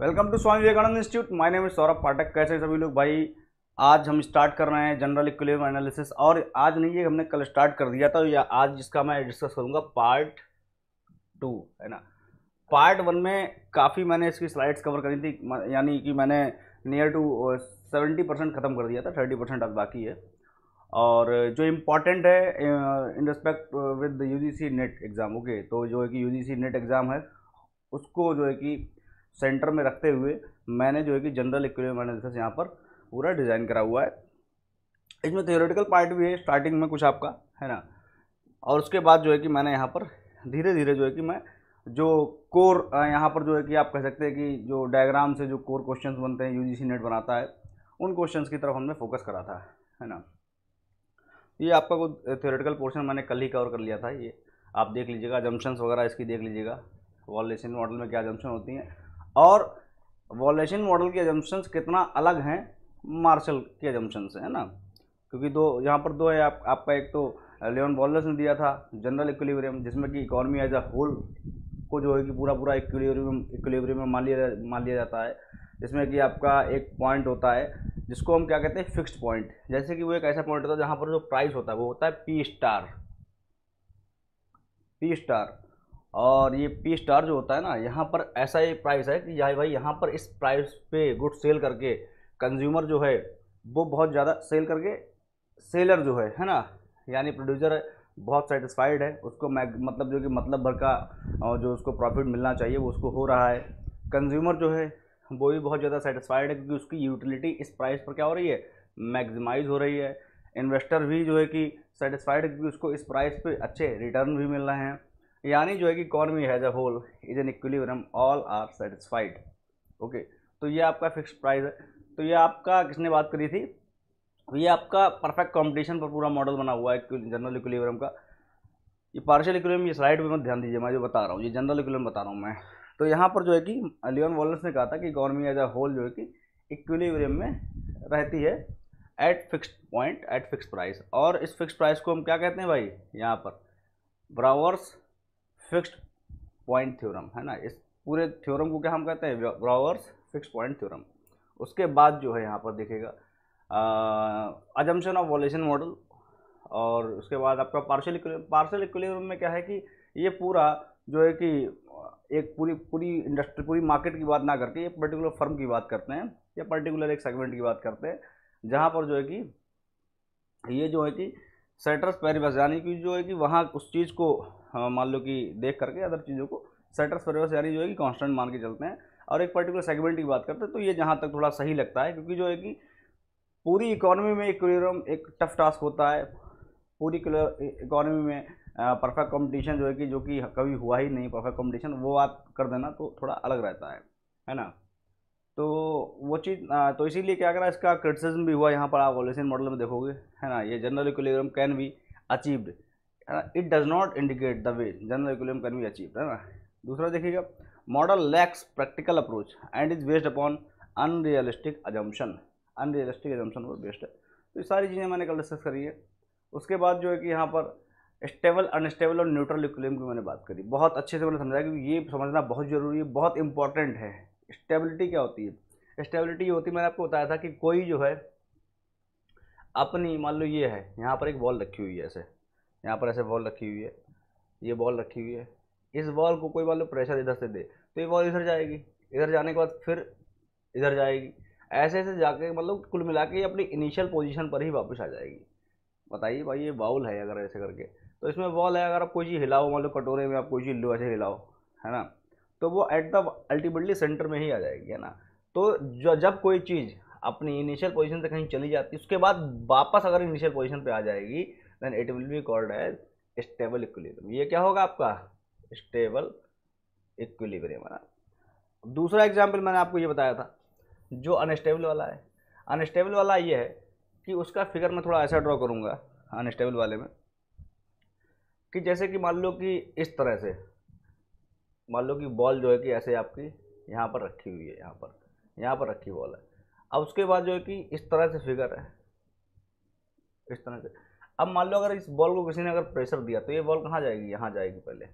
welcome to Swami Vivekananda institute my name is Saurabh Pathak कैसे सभी लोग भाई आज हम स्टार्ट कर रहे हैं जनरल इक्विलिब्रियम एनालिसिस और आज नहीं ये हमने कल स्टार्ट कर दिया था या आज जिसका मैं डिस्कस करूंगा पार्ट टू है ना पार्ट वन में काफ़ी मैंने इसकी स्लाइड्स कवर करी थी यानी कि मैंने नियर टू सेवेंटी परसेंट ख़त्म कर दिया था थर्टी परसेंट अब बाकी है और जो इम्पॉर्टेंट है in respect with you NET exam okay तो जो है कि यू नेट एग्ज़ाम है उसको जो है कि सेंटर में रखते हुए मैंने जो है कि जनरल इक्वेरियम एनालिसिस यहाँ पर पूरा डिज़ाइन करा हुआ है इसमें थियोरेटिकल पार्ट भी है स्टार्टिंग में कुछ आपका है ना और उसके बाद जो है कि मैंने यहाँ पर धीरे धीरे जो है कि मैं जो कोर यहाँ पर जो है कि आप कह सकते हैं कि जो डायग्राम से जो कोर क्वेश्चंस बनते हैं यूजीसी नेट बनाता है उन क्वेश्चंस की तरफ हमने फोकस करा था है ना ये आपका कुछ थियोरेटिकल पोर्शन मैंने कल ही कवर कर लिया था ये आप देख लीजिएगा जम्पशंस वगैरह इसकी देख लीजिएगा वॉल मॉडल में क्या जम्पशन होती हैं और वॉलेशन मॉडल के एजम्पन्स कितना अलग हैं मार्शल के एजम्पन से है ना क्योंकि दो यहाँ पर दो है आप, आपका एक तो लियोन बॉलर्स ने दिया था जनरल इक्विलिब्रियम जिसमें कि इकोनॉमी एज अ होल को जो है कि पूरा पूरा इक्विलिब्रियम इक्विलिब्रियम में मान लिया मान लिया जाता है जिसमें कि आपका एक पॉइंट होता है जिसको हम क्या कहते हैं फिक्स्ड पॉइंट जैसे कि वो एक ऐसा पॉइंट होता है जहाँ पर जो प्राइस होता है वो होता है पी स्टार पी स्टार और ये पी स्टार जो होता है ना यहाँ पर ऐसा ही प्राइस है कि यहाँ भाई यहाँ पर इस प्राइस पे गुड सेल करके कंज्यूमर जो है वो बहुत ज़्यादा सेल करके सेलर जो है है ना यानी प्रोड्यूसर बहुत सेटिस्फाइड है उसको मतलब जो कि मतलब भर का जो उसको प्रॉफिट मिलना चाहिए वो उसको हो रहा है कंज्यूमर जो है वो भी बहुत ज़्यादा सेटिस्फाइड है क्योंकि उसकी यूटिलिटी इस प्राइस पर क्या हो रही है मैक्सिमाइज हो रही है इन्वेस्टर भी जो है कि सेटिस्फाइड है क्योंकि उसको इस प्राइस पर अच्छे रिटर्न भी मिल रहे हैं यानी जो है कि economy has a whole is an equilibrium all are satisfied okay तो ये आपका फिक्स प्राइस है तो ये आपका किसने बात करी थी तो ये आपका परफेक्ट कॉम्पिटिशन पर पूरा मॉडल बना हुआ है जनरल इक्विलिब्रियम का ये पार्शियल इक्विलिब्रियम ये स्लाइड पे मत ध्यान दीजिए मैं जो बता रहा हूँ ये जनरल इक्विलिब्रियम बता रहा हूँ मैं तो यहाँ पर जो है कि लियोन वॉलर्स ने कहा था कि इकॉनमी एज अ होल जो है कि इक्विलिब्रियम में रहती है at fix point at fix price और इस फिक्स प्राइस को हम क्या कहते हैं भाई यहाँ पर ब्रावर्स फिक्स्ड पॉइंट थ्योरम है ना इस पूरे थ्योरम को क्या हम कहते हैं ब्रावर्स फिक्स्ड पॉइंट थ्योरम उसके बाद जो है यहाँ पर देखेगा अजम्पन ऑफ वॉल्यूशन मॉडल और उसके बाद आपका पार्शल पार्शल इक्विलिब्रियम में क्या है कि ये पूरा जो है कि एक पूरी पूरी इंडस्ट्री पूरी मार्केट की बात ना करके ये पर्टिकुलर फर्म की बात करते हैं या पर्टिकुलर एक सेगमेंट की बात करते हैं जहाँ पर जो है कि ये जो है कि सेटर्स पैरिबस यानी कि जो है कि वहाँ उस चीज़ को हाँ, मान लो कि देख करके अदर चीज़ों को सेटर्स परिवर्स यानी जो है कि कॉन्स्टेंट मान के चलते हैं और एक पर्टिकुलर सेगमेंट की बात करते हैं तो ये जहाँ तक थोड़ा सही लगता है क्योंकि जो है कि पूरी इकोनॉमी में इक्वेरियम एक टफ टास्क होता है पूरी इकोनॉमी में परफेक्ट कंपटीशन जो है कि जो कि कभी हुआ ही नहीं परफेक्ट कंपटीशन वो बात कर देना तो थोड़ा अलग रहता है है ना तो वो चीज़ तो इसीलिए क्या करा इसका क्रिटिसिज्म भी हुआ यहाँ पर आप वॉल्यूशन मॉडल में देखोगे है ना ये general equilibrium can be achieved है ना it does not indicate the way general equilibrium can be achieve है ना दूसरा देखिएगा model lacks practical approach and is based upon unrealistic assumption unrealistic assumption पर बेस्ड है तो ये सारी चीज़ें मैंने कल डिस्कस करी है उसके बाद जो है कि यहाँ पर स्टेबल अनस्टेबल और न्यूट्रल इक्वलियम की मैंने बात करी बहुत अच्छे से मैंने समझाया क्योंकि ये समझना बहुत ज़रूरी है बहुत इंपॉर्टेंट है स्टेबिलिटी क्या होती है स्टेबिलिटी ये होती है मैंने आपको बताया था कि कोई जो है अपनी मान लो ये है यहाँ पर एक बॉल रखी हुई है ऐसे यहाँ पर ऐसे बॉल रखी हुई है ये बॉल रखी हुई है इस बॉल को कोई बॉल प्रेशर इधर से दे तो ये बॉल इधर जाएगी इधर जाने के बाद फिर इधर जाएगी ऐसे ऐसे जाके मतलब कुल मिला के अपनी इनिशियल पोजीशन पर ही वापस आ जाएगी बताइए भाई ये बाउल है अगर ऐसे करके तो इसमें बॉल है अगर आप कोई चीज़ हिलाओ मान लो कटोरे में आप कोई चीज़ लो ऐसे हिलाओ है ना तो वो एट द अल्टीमेटली सेंटर में ही आ जाएगी है ना तो जो जब कोई चीज़ अपनी इनिशियल पोजीशन से कहीं चली जाती है उसके बाद वापस अगर इनिशियल पोजीशन पे आ जाएगी then it will be called as stable equilibrium ये क्या होगा आपका स्टेबल इक्विलिब्रियम है दूसरा एग्जाम्पल मैंने आपको ये बताया था जो अनस्टेबल वाला है अनस्टेबल वाला ये है कि उसका फिगर मैं थोड़ा ऐसा ड्रॉ करूँगा अनस्टेबल वाले में कि जैसे कि मान लो कि इस तरह से मान लो कि बॉल जो है कि ऐसे आपकी यहाँ पर रखी हुई है यहाँ पर यहाँ पर रखी बॉल है अब उसके बाद जो है कि इस तरह से फिगर है इस तरह से अब मान लो अगर इस बॉल को किसी ने अगर प्रेशर दिया तो ये बॉल कहाँ जाएगी यहाँ जाएगी पहले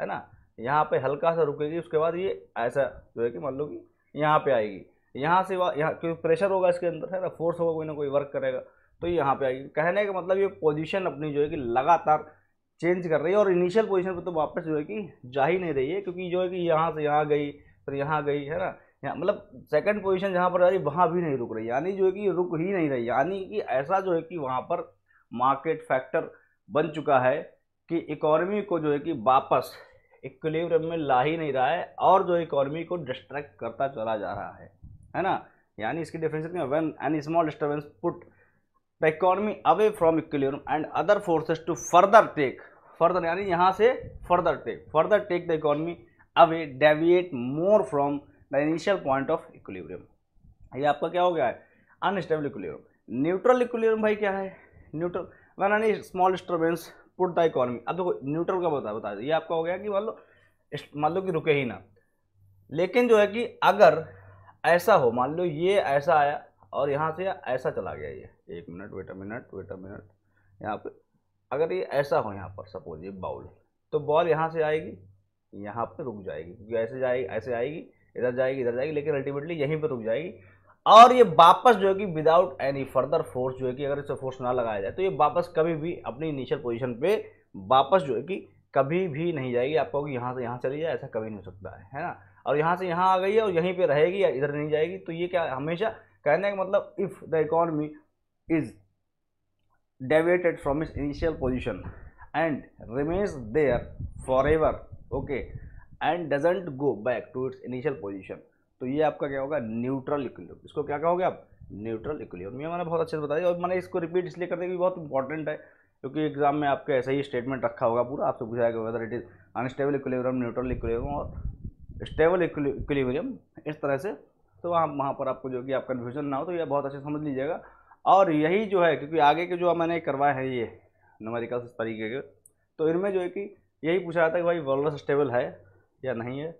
है ना यहाँ पे हल्का सा रुकेगी उसके बाद ये ऐसा जो है कि मान लो कि यहाँ पे आएगी यहाँ से यहाँ क्योंकि प्रेशर होगा इसके अंदर है ना फोर्स होगा कोई ना कोई वर्क करेगा तो ये यहाँ पे आएगी कहने का मतलब ये पोजीशन अपनी जो है कि लगातार चेंज कर रही है और इनिशियल पोजीशन पे तो वापस जो है कि जा ही नहीं रही है क्योंकि जो है कि यहाँ से यहाँ गई फिर यहाँ गई है ना यहाँ मतलब सेकंड पोजीशन जहाँ पर जा रही वहाँ भी नहीं रुक रही यानी जो है कि रुक ही नहीं रही यानी कि ऐसा जो है कि वहाँ पर मार्केट फैक्टर बन चुका है कि इकोनॉमी को जो है कि वापस इक्विलिब्रियम में ला ही नहीं रहा है और जो इकोनॉमी को डिस्ट्रैक्ट करता चला जा रहा है है ना यानी इसकी difference when an small disturbance put the economy away from equilibrium and other forces to further take further यानी यहाँ से further take further take the economy away deviate more from the initial point of equilibrium ये आपका क्या हो गया है unstable equilibrium neutral equilibrium भाई क्या है neutral one any small disturbance put the economy अब देखो न्यूट्रल का बता बता ये आपका हो गया कि मान लो मान लो कि रुके ही ना लेकिन जो है कि अगर ऐसा हो मान लो ये ऐसा आया और यहाँ से ऐसा चला गया ये एक minute wait a minute wait a minute यहाँ पे अगर ये ऐसा हो यहाँ पर सपोज ये बाउल तो बॉल यहाँ से आएगी यहाँ पे रुक जाएगी क्योंकि ऐसे जाएगी ऐसे आएगी इधर जाएगी इधर जाएगी लेकिन अल्टीमेटली यहीं पर रुक जाएगी और ये वापस जो है कि विदाउट एनी फर्दर फोर्स जो है कि अगर इसे फोर्स ना लगाया जाए तो ये वापस कभी भी अपनी इनिशियल पोजीशन पे वापस जो है कि कभी भी नहीं जाएगी आपको कि यहाँ से यहाँ चली जाए ऐसा कभी नहीं हो सकता है है ना और यहाँ से यहाँ आ गई है और यहीं पे रहेगी या इधर नहीं जाएगी तो ये क्या हमेशा कहने का मतलब if the economy is deviated from its initial position and remains there for ever okay and doesn't go back to its initial position तो ये आपका क्या होगा न्यूट्रल इक्विलिब्रियम इसको क्या कहोगे आप न्यूट्रल इक्विलिब्रियम ये मैंने बहुत अच्छे से बताया और मैंने इसको रिपीट इसलिए कर दिया कि बहुत इंपॉर्टेंट है क्योंकि एग्जाम में आपके ऐसा ही स्टेटमेंट रखा होगा पूरा आपसे तो पूछा जाएगा whether it is unstable equilibrium neutral equilibrium और स्टेबल इक्विलिब्रियम इस तरह से तो वहाँ वहाँ पर आपको जो कि आप कन्फ्यूजन ना हो तो ये बहुत अच्छे समझ लीजिएगा और यही जो है क्योंकि आगे के जो मैंने करवाए हैं ये नमरिकल तरीके के तो इनमें जो है कि यही पूछा जाता है कि भाई वर्ल्ड स्टेबल है या नहीं है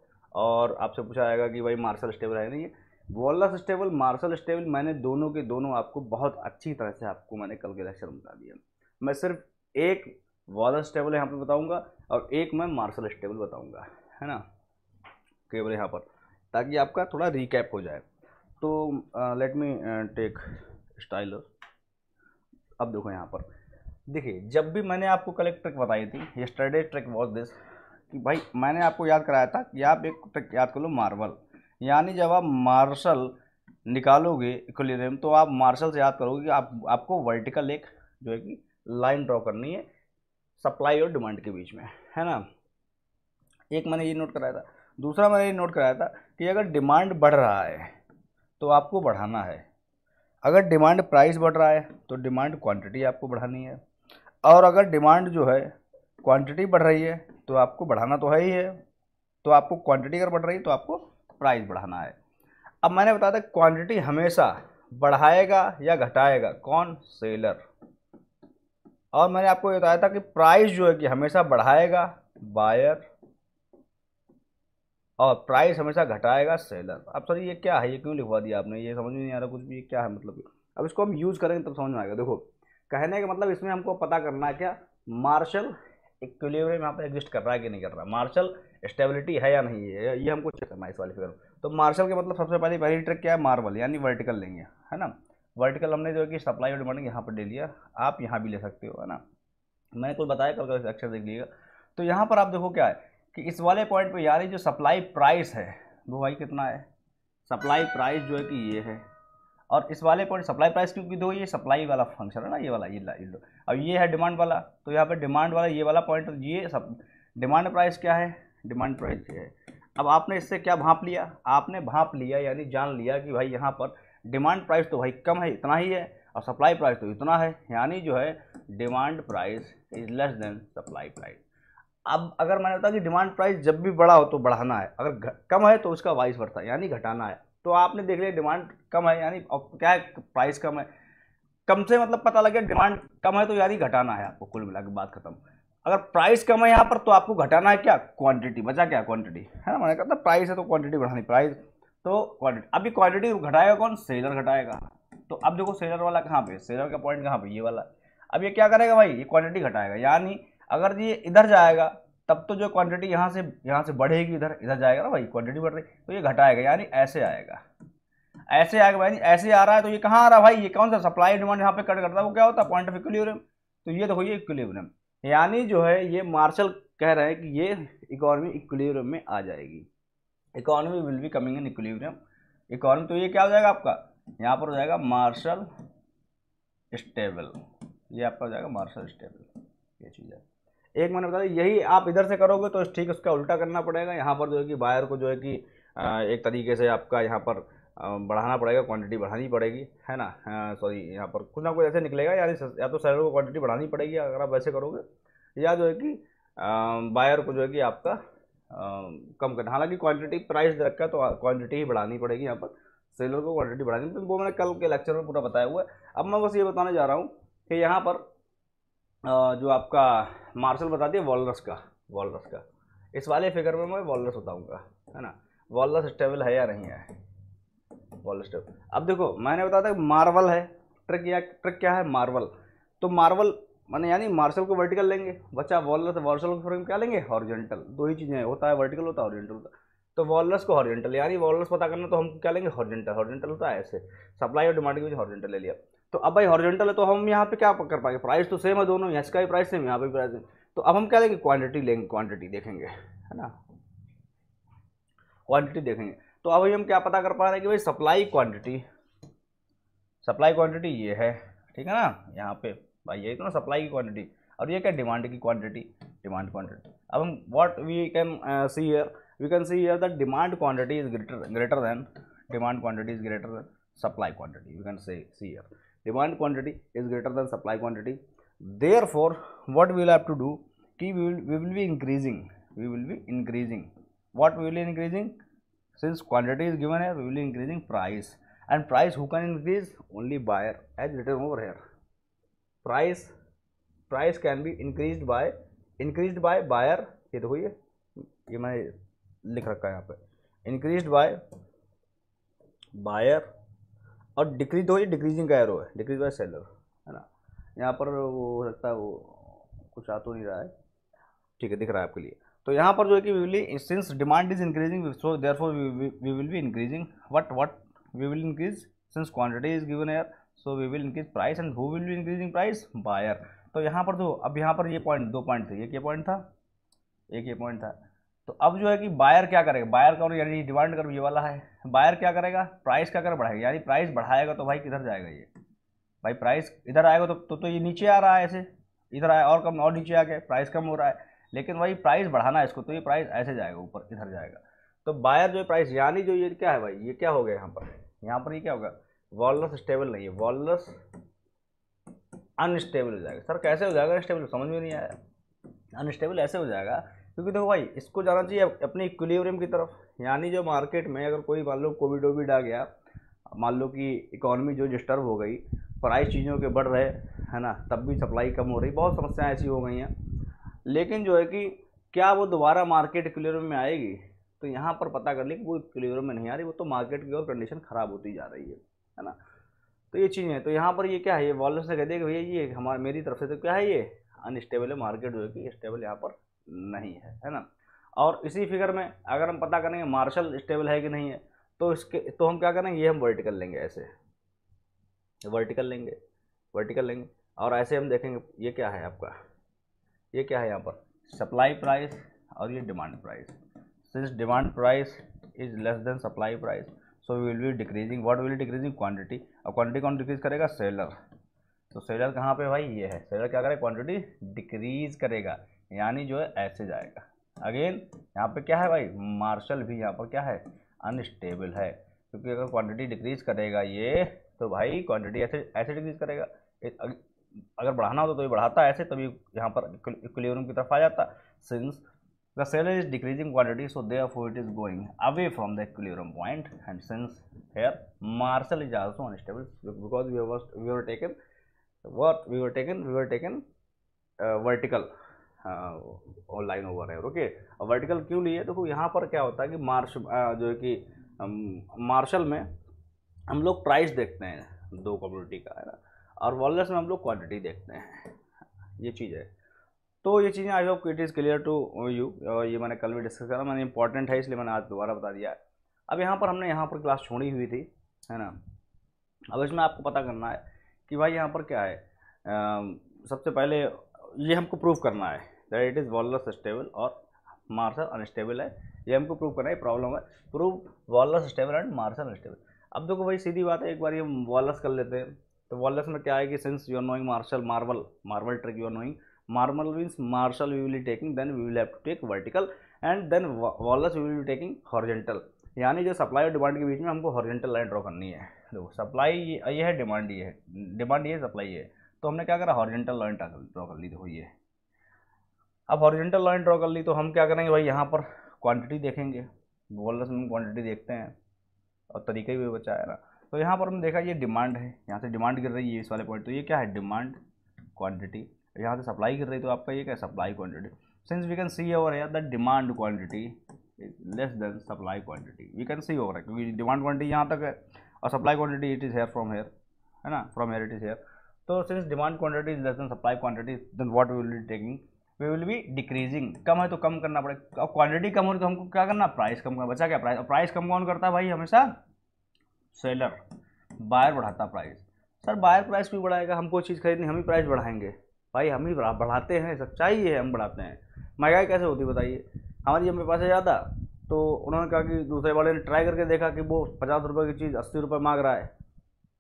और आपसे पूछा जाएगा कि भाई मार्शल स्टेबल है नहीं वॉल्लस स्टेबल मार्शल स्टेबल मैंने दोनों के दोनों आपको बहुत अच्छी तरह से आपको मैंने कल के लेक्चर में बता दिया मैं सिर्फ एक वॉल्लस स्टेबल यहाँ पर बताऊँगा और एक मैं मार्शल स्टेबल बताऊँगा है ना केवल यहाँ पर ताकि आपका थोड़ा रिकैप हो जाए तो लेट मी टेक स्टाइलर अब देखो यहाँ पर देखिए जब भी मैंने आपको कल एक ट्रिक बताई थी ये यस्टरडे ट्रिक वॉज दिस कि भाई मैंने आपको याद कराया था कि आप एक ट्रिक याद कर लो मार्बल यानी जब आप मार्शल निकालोगे इक्वलिब्रियम तो आप मार्शल से याद करोगे कि आप आपको वर्टिकल एक जो है कि लाइन ड्रॉ करनी है सप्लाई और डिमांड के बीच में है ना एक मैंने ये नोट कराया था दूसरा मैंने ये नोट कराया था कि अगर डिमांड बढ़ रहा है तो आपको बढ़ाना है अगर डिमांड प्राइस बढ़ रहा है तो डिमांड क्वांटिटी आपको बढ़ानी है और अगर डिमांड जो है क्वांटिटी बढ़ रही है तो आपको बढ़ाना तो है ही है तो आपको क्वांटिटी अगर बढ़ रही है तो आपको प्राइस बढ़ाना है अब मैंने बताया था क्वांटिटी हमेशा बढ़ाएगा या घटाएगा कौन सेलर और मैंने आपको ये बताया था कि प्राइस जो है कि हमेशा बढ़ाएगा बायर और प्राइस हमेशा घटाएगा सेलर अब सर ये क्या है ये क्यों लिखवा दिया आपने ये समझ में नहीं आ रहा कुछ भी ये क्या है मतलब अब इसको हम यूज़ करेंगे तब समझ में आएगा देखो कहने का मतलब इसमें हमको पता करना है क्या मार्शल इक्विलिब्रियम यहाँ पर एग्जिस्ट कर रहा है कि नहीं कर रहा मार्शल स्टेबिलिटी है या नहीं है ये हमको चेक करना है इस वाली फिगर तो मार्शल के मतलब सबसे पहले पहली ट्रिक क्या है मार्बल यानी वर्टिकल लेंगे है ना वर्टिकल हमने जो है कि सप्लाई और डिमांड यहाँ पर ले लिया आप यहाँ भी ले सकते हो है ना मैंने कोई बताया कल का अक्षर देख लीजिएगा तो यहाँ पर आप देखो क्या है कि इस वाले पॉइंट पर यार जो सप्लाई प्राइस है वो भाई कितना है सप्लाई प्राइस जो है कि ये है और इस वाले पॉइंट सप्लाई प्राइस क्योंकि दो ये सप्लाई वाला फंक्शन है ना ये वाला ये ये दो अब ये है डिमांड वाला तो यहाँ पर डिमांड वाला ये वाला पॉइंट ये सब डिमांड प्राइस क्या है डिमांड प्राइस ये है अब आपने इससे क्या भाप लिया आपने भाप लिया यानी जान लिया कि भाई यहाँ पर डिमांड प्राइस तो भाई कम है इतना ही है और सप्लाई प्राइस तो इतना है यानी जो है demand price is less than supply price अब अगर मैंने बताया कि डिमांड प्राइस जब भी बड़ा हो तो बढ़ाना है अगर कम है तो उसका वाइस बढ़ता है यानी घटाना है तो आपने देख लिया डिमांड कम है यानी क्या है प्राइस कम है कम से मतलब पता लगे डिमांड कम है तो यार घटाना है आपको कुल मिला बात खत्म अगर प्राइस कम है यहाँ पर तो आपको घटाना है क्या क्वांटिटी बचा क्या क्वांटिटी है ना मैंने कहा प्राइस है तो क्वांटिटी बढ़ानी प्राइस तो क्वांटिटी अभी क्वांटिटी घटाएगा कौन सेलर घटाएगा तो अब देखो सेलर वाला कहाँ पे सेलर का पॉइंट कहाँ पे ये वाला अब ये क्या करेगा भाई ये क्वांटिटी घटाएगा यानी अगर ये इधर जाएगा तब तो जो क्वांटिटी यहाँ से यहाँ से बढ़ेगी इधर इधर जाएगा ना भाई क्वांटिटी बढ़ रही तो ये घटाएगा यानी ऐसे आएगा ऐसे आएगा भाई ऐसे आ रहा है तो ये कहाँ आ रहा है भाई ये कौन सा सप्लाई डिमांड यहाँ पे कट करता है वो क्या होता है पॉइंट ऑफ इक्विलिब्रियम तो ये देखो ये इक्विलिब्रियम यानी जो है ये मार्शल कह रहे हैं कि ये इकोनॉमी इक्विलिब्रियम में आ जाएगी economy will be coming in equilibrium economy तो ये क्या हो जाएगा आपका यहाँ पर हो जाएगा मार्शल स्टेबल ये आपका हो जाएगा मार्शल स्टेबल ये चीज़ है एक मैंने बता दिया यही आप इधर से करोगे तो ठीक उसका उल्टा करना पड़ेगा यहाँ पर जो है कि बायर को जो है कि एक तरीके से आपका यहाँ पर बढ़ाना पड़ेगा क्वांटिटी बढ़ानी पड़ेगी है ना सॉरी यहाँ पर कुछ ना कुछ ऐसे निकलेगा यानी या तो सेलर को क्वांटिटी बढ़ानी पड़ेगी अगर आप वैसे करोगे या जो है कि बायर को जो है कि आपका कम करना हालांकि क्वांटिटी प्राइस रखा तो क्वांटिटी ही बढ़ानी पड़ेगी यहाँ पर सेलर को क्वांटिटी बढ़ानी तो वो मैंने कल के लेक्चर में पूरा बताया हुआ है अब मैं बस ये बताने जा रहा हूँ कि यहाँ पर जो आपका मार्शल बता दिया वॉलरस का वॉलरस का इस वाले फिगर में मैं वॉलरस बताऊंगा है ना वॉलरस स्टेबल है या नहीं है वॉलरस स्टेबल अब देखो मैंने बताया था मार्वल है ट्रिक या ट्रिक क्या है मार्वल तो मार्वल मैंने यानी मार्शल को वर्टिकल लेंगे बच्चा वॉलरस वॉर्शल को फ्रेम क्या लेंगे हॉरिजेंटल दो ही चीज़ें होता है वर्टिकल होता है हॉरिजेंटल होता है तो वॉलरस को हॉरिजेंटल यानी वॉलरस पता करना तो हम क्या लेंगे हॉरिजेंटल हॉरिजेंटल होता है ऐसे सप्लाई और डिमांड के बीच हॉरिजेंटल ले लिया तो अब भाई हॉरिजेंटल है तो हम यहाँ पे क्या कर पाएंगे प्राइस तो सेम है दोनों यहाँ का भी प्राइस सेम यहाँ पे प्राइस सेम तो अब हम क्या लेंगे क्वांटिटी लेंगे क्वांटिटी देखेंगे है ना क्वांटिटी देखेंगे तो अब हम क्या पता कर पा रहे हैं कि भाई सप्लाई क्वांटिटी सप्लाई क्वांटिटी ये है ठीक है ना यहाँ पे भाई यही तो ना सप्लाई की क्वांटिटी और ये क्या डिमांड की क्वांटिटी डिमांड क्वांटिटी अब हम what we can see here we can see here that demand quantity is greater greater than demand quantity is greater than supply quantity we can say see here demand quantity is greater than supply quantity therefore what we will have to do t we will, we will be increasing we will be increasing what we will be increasing since quantity is given here we will be increasing price and price who can increase only buyer as written over here price price can be increased by increased by buyer ये देखो ये ये मैंने लिख रखा है यहाँ पे increased by buyer और डिक्रीज हो तो ये डिक्रीजिंग का एरो है डिक्रीज बाय सेलर है ना यहाँ पर वो हो सकता है वो कुछ आ तो नहीं रहा है ठीक है दिख रहा है आपके लिए तो यहाँ पर जो है कि we will since demand is increasing so therefore we will be increasing what what we will increase since quantity is given here so we will increase price and who will be increasing price buyer तो यहाँ पर जो अब यहाँ पर ये point दो point थे एक ये पॉइंट था एक ये पॉइंट था तो अब जो है कि बायर क्या करेगा बायर का यानी डिमांड कर ये वाला है बायर क्या करेगा प्राइस क्या कर बढ़ाएगा यानी प्राइस बढ़ाएगा तो भाई किधर जाएगा ये भाई प्राइस इधर आएगा तो तो, तो ये नीचे आ रहा है ऐसे इधर आया और कम और नीचे आ गया प्राइस कम हो रहा है लेकिन भाई प्राइस बढ़ाना है इसको तो ये प्राइस ऐसे जाएगा ऊपर इधर जाएगा तो बायर जो प्राइस यानी जो ये क्या है भाई ये क्या हो गया यहाँ पर यहाँ पर ये क्या होगा वॉलस स्टेबल नहीं है वॉलस अनस्टेबल हो जाएगा सर कैसे हो जाएगा स्टेबल समझ में नहीं आया अनस्टेबल ऐसे हो जाएगा क्योंकि देखो भाई इसको जाना चाहिए अपने इक्विलिब्रियम की तरफ यानी जो मार्केट में अगर कोई मान लो कोविड वोविड आ गया मान लो कि इकोनॉमी जो डिस्टर्ब हो गई प्राइस चीज़ों के बढ़ रहे है ना तब भी सप्लाई कम हो रही बहुत समस्याएं ऐसी हो गई हैं लेकिन जो है कि क्या वो दोबारा मार्केट इक्विलिब्रियम में आएगी तो यहाँ पर पता कर ली कि वो इक्विलिब्रियम में नहीं आ रही वो तो मार्केट की और कंडीशन ख़राब होती जा रही है है ना तो ये चीज़ें तो यहाँ पर ये क्या है ये वॉलर्स से कह दिया कि भैया ये हमारे मेरी तरफ से तो क्या है ये अनस्टेबल है मार्केट जो है कि स्टेबल यहाँ पर नहीं है है ना और इसी फिगर में अगर हम पता करेंगे मार्शल स्टेबल है कि नहीं है तो इसके तो हम क्या करेंगे ये हम वर्टिकल लेंगे ऐसे वर्टिकल लेंगे वर्टिकल लेंगे और ऐसे हम देखेंगे ये क्या है आपका ये क्या है यहाँ पर सप्लाई प्राइस और ये demand price since demand price is less than supply price so will be decreasing what will decreasing quantity और क्वांटिटी कौन डिक्रीज करेगा सेलर तो सेलर कहाँ पे भाई ये है सेलर क्या करेगा क्वांटिटी डिक्रीज करेगा यानी जो है ऐसे जाएगा अगेन यहाँ पर क्या है भाई मार्शल भी यहाँ पर क्या है अनस्टेबल है क्योंकि अगर क्वान्टिटी डिक्रीज करेगा ये तो भाई क्वान्टिटी ऐसे ऐसे डिक्रीज करेगा अगर बढ़ाना होता तो, तो ये बढ़ाता ऐसे तभी यहाँ पर इक्वलियरम की तरफ आ जाता since the sell is decreasing quantity so they are it is going away from the equilibrium point and since here Marshall is also unstable because we were taken vert we were taken we were taken vertical और line over है okay vertical क्यों लिए देखो यहाँ पर क्या होता है कि मार्श जो है कि मार्शल में हम लोग प्राइस देखते हैं दो कम्युनिटी का है ना और वॉलस में हम लोग क्वांटिटी देखते हैं ये चीज़ है तो ये चीज़ें I hope it is clear to you ये मैंने कल भी डिस्कस करा मैंने इंपॉर्टेंट है इसलिए मैंने आज दोबारा बता दिया है अब यहाँ पर हमने यहाँ पर क्लास छोड़ी हुई थी है ना अब इसमें आपको पता करना है कि भाई यहाँ पर क्या है आ, सबसे पहले ये हमको प्रूव करना है that it is Walras stable और मार्शल अनस्टेबल है ये हमको प्रूव करना है प्रॉब्लम है prove Walras stable and Marshall unstable अब देखो भाई सीधी बात है एक बार ये वॉलस कर लेते हैं तो वॉलस में क्या है कि since you are knowing Marshall marble marble trick you are knowing marble means Marshall we will taking then we will have to take vertical and then Walras we will taking horizontal यानी जो supply और demand के बीच में हमको horizontal line draw करनी है तो supply ये, ये है डिमांड ये है डिमांड ये सप्लाई ये है तो हमने क्या करा हॉर्जेंटल लाइन ड्रॉ कर ली देखो ये अब हॉरिजेंटल लाइन ड्रॉ कर ली तो हम क्या करेंगे भाई यहाँ पर क्वांटिटी देखेंगे वॉलरस में क्वांटिटी देखते हैं और तरीके भी बचा है ना तो यहाँ पर हम देखा ये डिमांड है यहाँ से डिमांड गिर रही है इस वाले पॉइंट तो ये क्या है डिमांड क्वांटिटी यहाँ से सप्लाई गिर रही तो आपका ये क्या है supply quantity since we can see over है the demand is less than supply quantity we can see over है क्योंकि डिमांड क्वान्टिटी यहाँ तक है और supply quantity it is here from here है ना from here it is here तो since demand quantity is less than supply quantity then what we will be taking we will be decreasing कम है तो कम करना पड़ेगा क्वांटिटी कम हो रही तो हमको क्या करना प्राइस कम करना बचा क्या प्राइस और प्राइस कम कौन करता है भाई हमेशा सेलर बायर बढ़ाता प्राइस सर बायर प्राइस भी बढ़ाएगा हमको चीज़ खरीदनी हम ही प्राइस बढ़ाएंगे भाई हम ही बढ़ाते हैं सच्चाई है हम बढ़ाते हैं महंगाई कैसे होती बताइए हमारी हमारे पास है ज़्यादा तो उन्होंने कहा कि दूसरे वाले ने ट्राई करके देखा कि वो पचास रुपये की चीज़ अस्सी रुपये मांग रहा है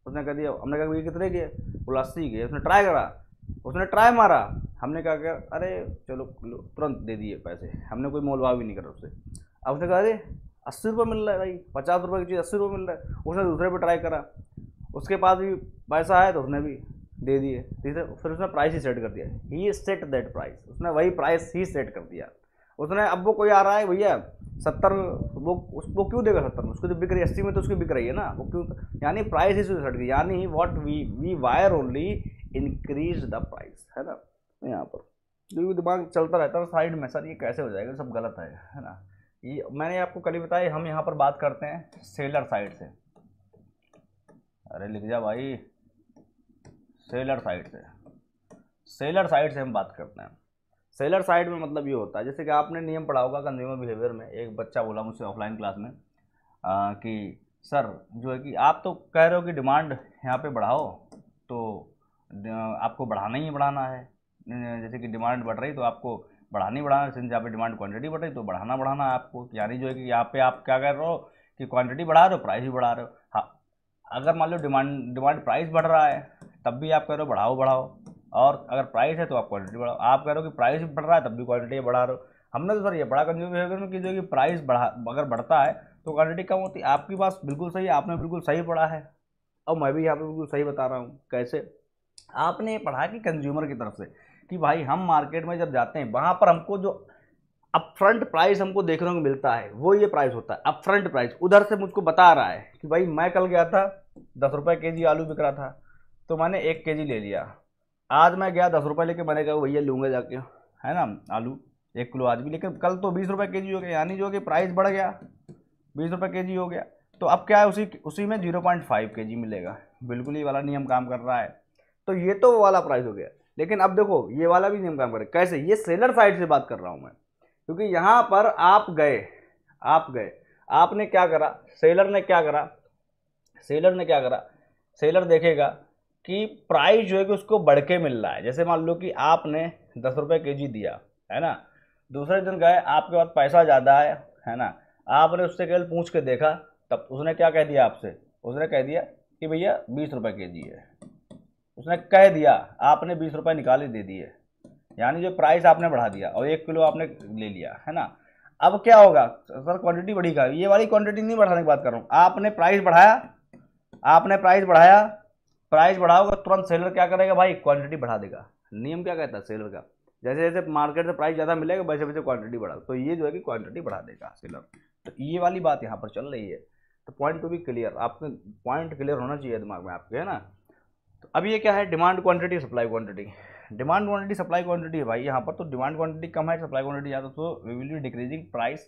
उसने कह दिया हमने कहा ये कितने की है बोला अस्सी की उसने ट्राई करा उसने ट्राई मारा हमने कहा कि अरे चलो तुरंत दे दिए पैसे हमने कोई मोल भाव भी नहीं करा उससे अब उसने कहा अरे अस्सी रुपये मिल रहा है भाई पचास रुपये की चीज़ अस्सी रुपये मिल रहा है उसने दूसरे पे ट्राई करा उसके पास भी पैसा आया तो उसने भी दे दिए तीसरे फिर उसने प्राइस ही सेट कर दिया ही सेट दैट प्राइस उसने वही प्राइस ही सेट कर दिया उसने अब वो कोई आ रहा है भैया सत्तर वो उस वो क्यों देगा सत्तर में उसकी तो बिक रही है अस्सी में तो उसकी बिक रही है ना वो क्यों यानी प्राइस ही सेट यानी what we we buyer only increase the price है ना यहाँ पर क्योंकि दिमाग चलता रहता है साइड में सर ये कैसे हो जाएगा सब गलत है है ना ये मैंने आपको कल ही बताया हम यहाँ पर बात करते हैं सेलर साइड से अरे लिख जा भाई सेलर साइड से सेलर साइड से हम बात करते हैं सेलर साइड में मतलब ये होता है जैसे कि आपने नियम पढ़ा होगा कंज्यूमर बिहेवियर में एक बच्चा बोला मुझसे ऑफलाइन क्लास में आ, कि सर जो है कि आप तो कह रहे हो कि डिमांड यहाँ पे बढ़ाओ तो आपको बढ़ाना ही बढ़ाना है जैसे कि डिमांड बढ़ रही तो आपको बढ़ानी बढ़ाना सिंस यहाँ पे डिमांड क्वांटिटी बढ़ रही तो बढ़ाना बढ़ाना है आपको यानी जो है कि यहाँ पे आप क्या कर रहे हो कि क्वांटिटी बढ़ा रहे हो प्राइस भी बढ़ा रहे हो हाँ अगर मान लो डिमांड डिमांड प्राइस बढ़ रहा है तब भी आप कह रहे हो बढ़ाओ बढ़ाओ और अगर प्राइस है तो आप क्वांटिटी बढ़ाओ आप कह रहे हो कि प्राइस बढ़ रहा है तब भी क्वांटिटी बढ़ा रहे हो हमने तो सर ये बड़ा कंज्यूम बिहेवियर कि जो कि प्राइस बढ़ा अगर बढ़ता है तो क्वांटिटी कम होती है आपकी बात बिल्कुल सही है आपने बिल्कुल सही पढ़ा है और मैं भी यहाँ पर बिल्कुल सही बता रहा हूँ कैसे आपने पढ़ा कि कंज्यूमर की तरफ से कि भाई हम मार्केट में जब जाते हैं वहाँ पर हमको जो अपफ्रंट प्राइस हमको देखने को मिलता है वो ये प्राइस होता है अपफ्रंट प्राइस उधर से मुझको बता रहा है कि भाई मैं कल गया था दस रुपये के जी आलू बिक रहा था तो मैंने एक के जी ले लिया आज मैं गया दस रुपये लेके मैंने कहा भैया लूँगा जाके है ना आलू एक किलो आज भी लेकिन कल तो बीस रुपये के जी हो गया यानी जो कि प्राइस बढ़ गया बीस रुपये के जी हो गया तो अब क्या है उसी उसी में जीरो पॉइंट फाइव के जी मिलेगा बिल्कुल ही वाला नियम काम कर रहा है तो ये तो वो वाला प्राइस हो गया लेकिन अब देखो ये वाला भी नियम काम करे कैसे ये सेलर साइड से बात कर रहा हूँ मैं क्योंकि यहाँ पर आप गए आप गए आपने क्या करा सेलर ने क्या करा सेलर ने क्या करा सेलर देखेगा कि प्राइस जो है कि उसको बढ़ के मिल रहा है जैसे मान लो कि आपने दस रुपये के जी दिया है ना दूसरे दिन गए आपके पास पैसा ज़्यादा है है ना आपने उससे केवल पूछ के देखा तब उसने क्या कह दिया आपसे उसने कह दिया कि भैया बीस रुपये के जी है उसने कह दिया आपने बीस रुपये निकाले दे दिए यानी जो प्राइस आपने बढ़ा दिया और एक किलो आपने ले लिया है ना अब क्या होगा सर क्वांटिटी बढ़ेगा ये वाली क्वांटिटी नहीं बढ़ाने की बात कर रहा हूँ आपने प्राइस बढ़ाया आपने प्राइस बढ़ाया प्राइस बढ़ाओगे तुरंत सेलर क्या करेगा भाई क्वांटिटी बढ़ा देगा नियम क्या कहता है सेलर का जैसे जैसे मार्केट से प्राइस ज़्यादा मिलेगा वैसे वैसे क्वांटिटी बढ़ा तो ये जो है कि क्वांटिटी बढ़ा देगा सेलर तो ये वाली बात यहाँ पर चल रही है तो पॉइंट टू बी क्लियर आपको पॉइंट क्लियर होना चाहिए दिमाग में आपके है ना तो अब ये क्या है demand quantity supply quantity demand quantity supply quantity है भाई यहाँ पर तो डिमांड क्वांटिटी कम है सप्लाई क्वांटिटी ज़्यादा तो we will be decreasing price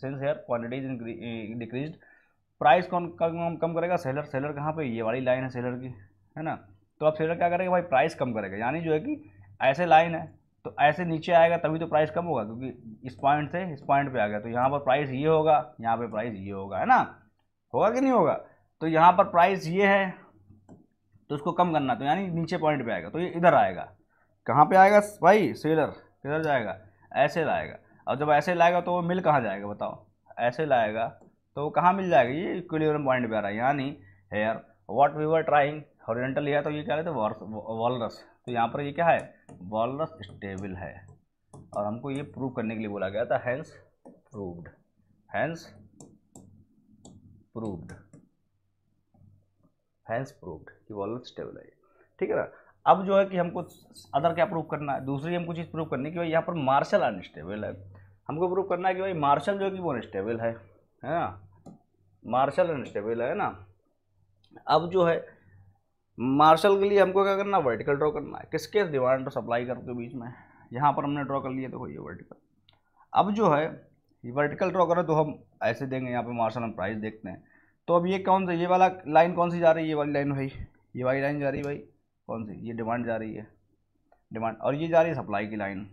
since here quantity is decrease price कौन कम कम करेगा सेलर सेलर कहाँ पे ये वाली लाइन है सेलर की है ना तो अब सेलर क्या करेगा भाई प्राइस कम करेगा यानी जो है कि ऐसे लाइन है तो ऐसे नीचे आएगा तभी तो प्राइस कम होगा क्योंकि इस पॉइंट से इस पॉइंट पे आ गया तो यहाँ पर प्राइस ये होगा यहाँ पे प्राइस ये होगा है ना होगा कि नहीं होगा तो यहाँ पर प्राइस ये है तो उसको कम करना तो यानी नीचे पॉइंट पे आएगा तो ये इधर आएगा कहाँ पे आएगा भाई सेलर किधर जाएगा ऐसे लाएगा और जब ऐसे लाएगा तो वो मिल कहाँ जाएगा बताओ ऐसे लाएगा तो कहाँ मिल जाएगा ये इक्विलिब्रियम पॉइंट पे आ रहा है यानी here what we were trying horizontal है तो ये क्या थे वॉलरस तो यहाँ पर ये क्या है वॉलरस स्टेबल है और हमको ये प्रूव करने के लिए बोला गया था hence proved hence proved has proved कि वॉलेट स्टेबल है ठीक है ना अब जो है कि हमको अदर क्या प्रूव करना है दूसरी हमको चीज़ प्रूव करनी है कि भाई यहाँ पर मार्शल अनस्टेबल है हमको प्रूव करना है कि भाई मार्शल जो है कि वो अनस्टेबल है है ना मार्शल अनस्टेबल है ना अब जो है मार्शल के लिए हमको क्या करना है वर्टिकल ड्रॉ करना है किसके डिमांड और सप्लाई करके के बीच में यहाँ पर हमने ड्रॉ कर लिया तो ये वर्टिकल अब जो है वर्टिकल ड्रॉ करें तो हम ऐसे देंगे यहाँ पर मार्शल हम प्राइस देखते हैं तो अब ये कौन सा ये वाला लाइन कौन सी जा रही है ये वाली लाइन भाई ये वाली लाइन जा रही है भाई कौन सी ये डिमांड जा रही है डिमांड और ये जा रही है सप्लाई की लाइन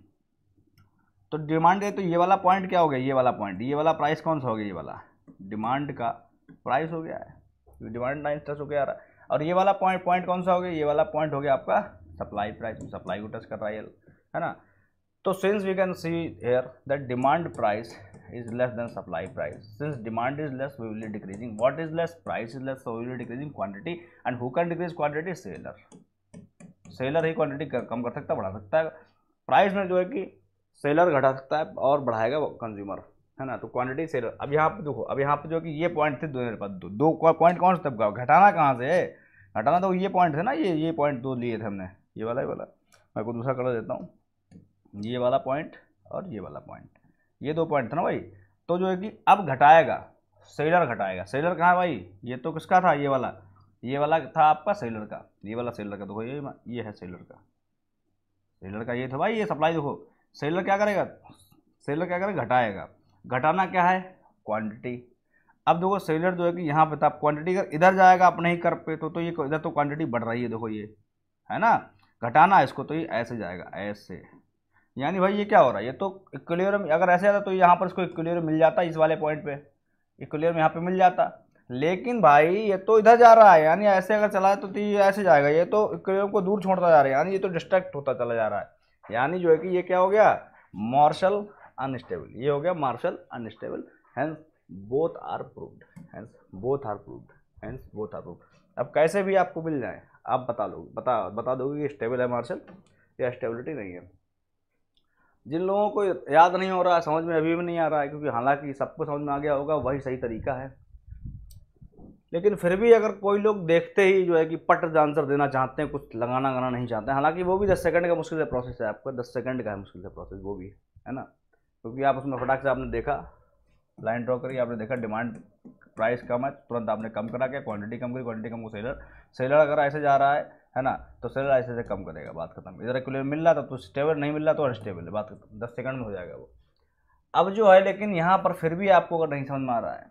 तो डिमांड है तो ये वाला पॉइंट क्या हो गया ये वाला पॉइंट ये वाला प्राइस कौन सा हो गया ये वाला डिमांड का प्राइस हो गया है डिमांड लाइन टच हो गया रहा और ये वाला पॉइंट पॉइंट कौन सा हो गया ये वाला पॉइंट हो गया आपका सप्लाई प्राइस सप्लाई को टच कर रहा है है ना तो since we can see here that demand price is less than supply price since demand is less we will be decreasing what is less price is less so we will be decreasing quantity and who can decrease quantity seller seller ही quantity कम कर सकता है बढ़ा सकता है price में जो है कि सेलर घटा सकता है और बढ़ाएगा कंज्यूमर है ना तो क्वांटिटी सेलर अब यहाँ पे देखो अब यहाँ पे जो कि ये पॉइंट थे दो मेरे पास दो दो पॉइंट कौन सा तब घटाना कहाँ से है घटाना तो ये पॉइंट थे ना ये ये पॉइंट दो लिए थे हमने ये वाला ये वाला मैं को दूसरा कलर देता हूँ ये वाला पॉइंट और ये वाला पॉइंट ये दो पॉइंट था ना भाई तो जो है कि अब घटाएगा सेलर घटाएगा सेलर कहाँ भाई ये तो किसका था ये वाला ये वाला था आपका सेलर का ये वाला सेलर का देखो ये ये है सेलर का सेलर का ये था भाई ये सप्लाई देखो सेलर क्या करेगा सेलर क्या करेगा घटाएगा घटाना क्या है क्वांटिटी अब देखो सेलर जो है कि यहाँ पे था क्वांटिटी अगर इधर जाएगा अपने ही कर पे तो तो ये इधर तो क्वांटिटी बढ़ रही है देखो ये है ना घटाना इसको तो ये ऐसे जाएगा ऐसे यानी भाई ये क्या हो रहा है ये तो इक्वलियरम अगर ऐसे आता तो यहाँ पर इसको इक्वलियरम मिल जाता इस वाले पॉइंट पे इक्वलियरम यहाँ पे मिल जाता लेकिन भाई ये तो इधर जा रहा है यानी ऐसे अगर चला तो, तो ये ऐसे जाएगा ये तो इक्वलियरम को दूर छोड़ता जा रहा है यानी ये तो डिस्ट्रैक्ट होता चला जा रहा है यानी जो है कि ये क्या हो गया मार्शल अनस्टेबल ये हो गया Marshall unstable hence both are proved hence both are proved hence both are proved अब कैसे भी आपको मिल जाए आप बता लो बता बता दोगे कि स्टेबल है मार्शल या स्टेबिलिटी नहीं है जिन लोगों को याद नहीं हो रहा है समझ में अभी भी नहीं आ रहा है क्योंकि हालांकि सबको समझ में आ गया होगा वही सही तरीका है लेकिन फिर भी अगर कोई लोग देखते ही जो है कि पट आंसर देना चाहते हैं कुछ लगाना गाना नहीं चाहते हैं हालांकि वो भी दस सेकंड का मुश्किल से प्रोसेस है आपका दस सेकंड का है मुश्किल से प्रोसेस वो भी है ना क्योंकि आप उसमें फटाक से आपने देखा लाइन ड्रॉ करिए आपने देखा डिमांड प्राइस कम है तुरंत आपने कम करा के क्वान्टिटी कम करी क्वान्टिटी कम को सेलर सेलर अगर ऐसे जा रहा है है ना तो सेलर ऐसे ऐसे कम करेगा बात खत्म इधर रेगुलर मिल रहा था तो स्टेबल नहीं मिल रहा तो अनस्टेबल है बात खत्म दस सेकंड में हो जाएगा वो अब जो है लेकिन यहाँ पर फिर भी आपको अगर नहीं समझ में आ रहा है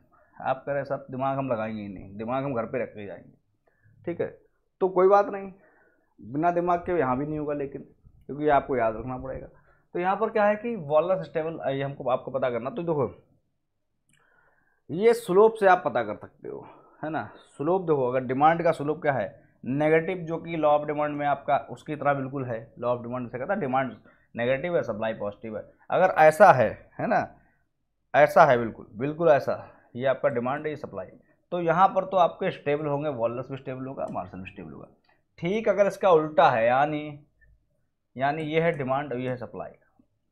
आप कह रहे सब दिमाग हम लगाएंगे ही नहीं दिमाग हम घर पर रख के जाएंगे ठीक है तो कोई बात नहीं बिना दिमाग के यहाँ भी नहीं होगा लेकिन क्योंकि आपको याद रखना पड़ेगा तो यहाँ पर क्या है कि वॉलर स्टेबल ये हमको आपको पता करना तो देखो ये स्लोप से आप पता कर सकते हो है ना स्लोप देखो अगर डिमांड का स्लोप क्या है नेगेटिव जो कि लॉ ऑफ डिमांड में आपका उसकी तरह बिल्कुल है लॉ ऑफ डिमांड से कहता है डिमांड नेगेटिव है सप्लाई पॉजिटिव है अगर ऐसा है है ना ऐसा है बिल्कुल बिल्कुल ऐसा ये आपका डिमांड है ये सप्लाई तो यहाँ पर तो आपके स्टेबल होंगे वॉलस भी स्टेबल होगा मार्सल भी स्टेबल होगा ठीक अगर इसका उल्टा है यानी यानी ये है डिमांड और ये है सप्लाई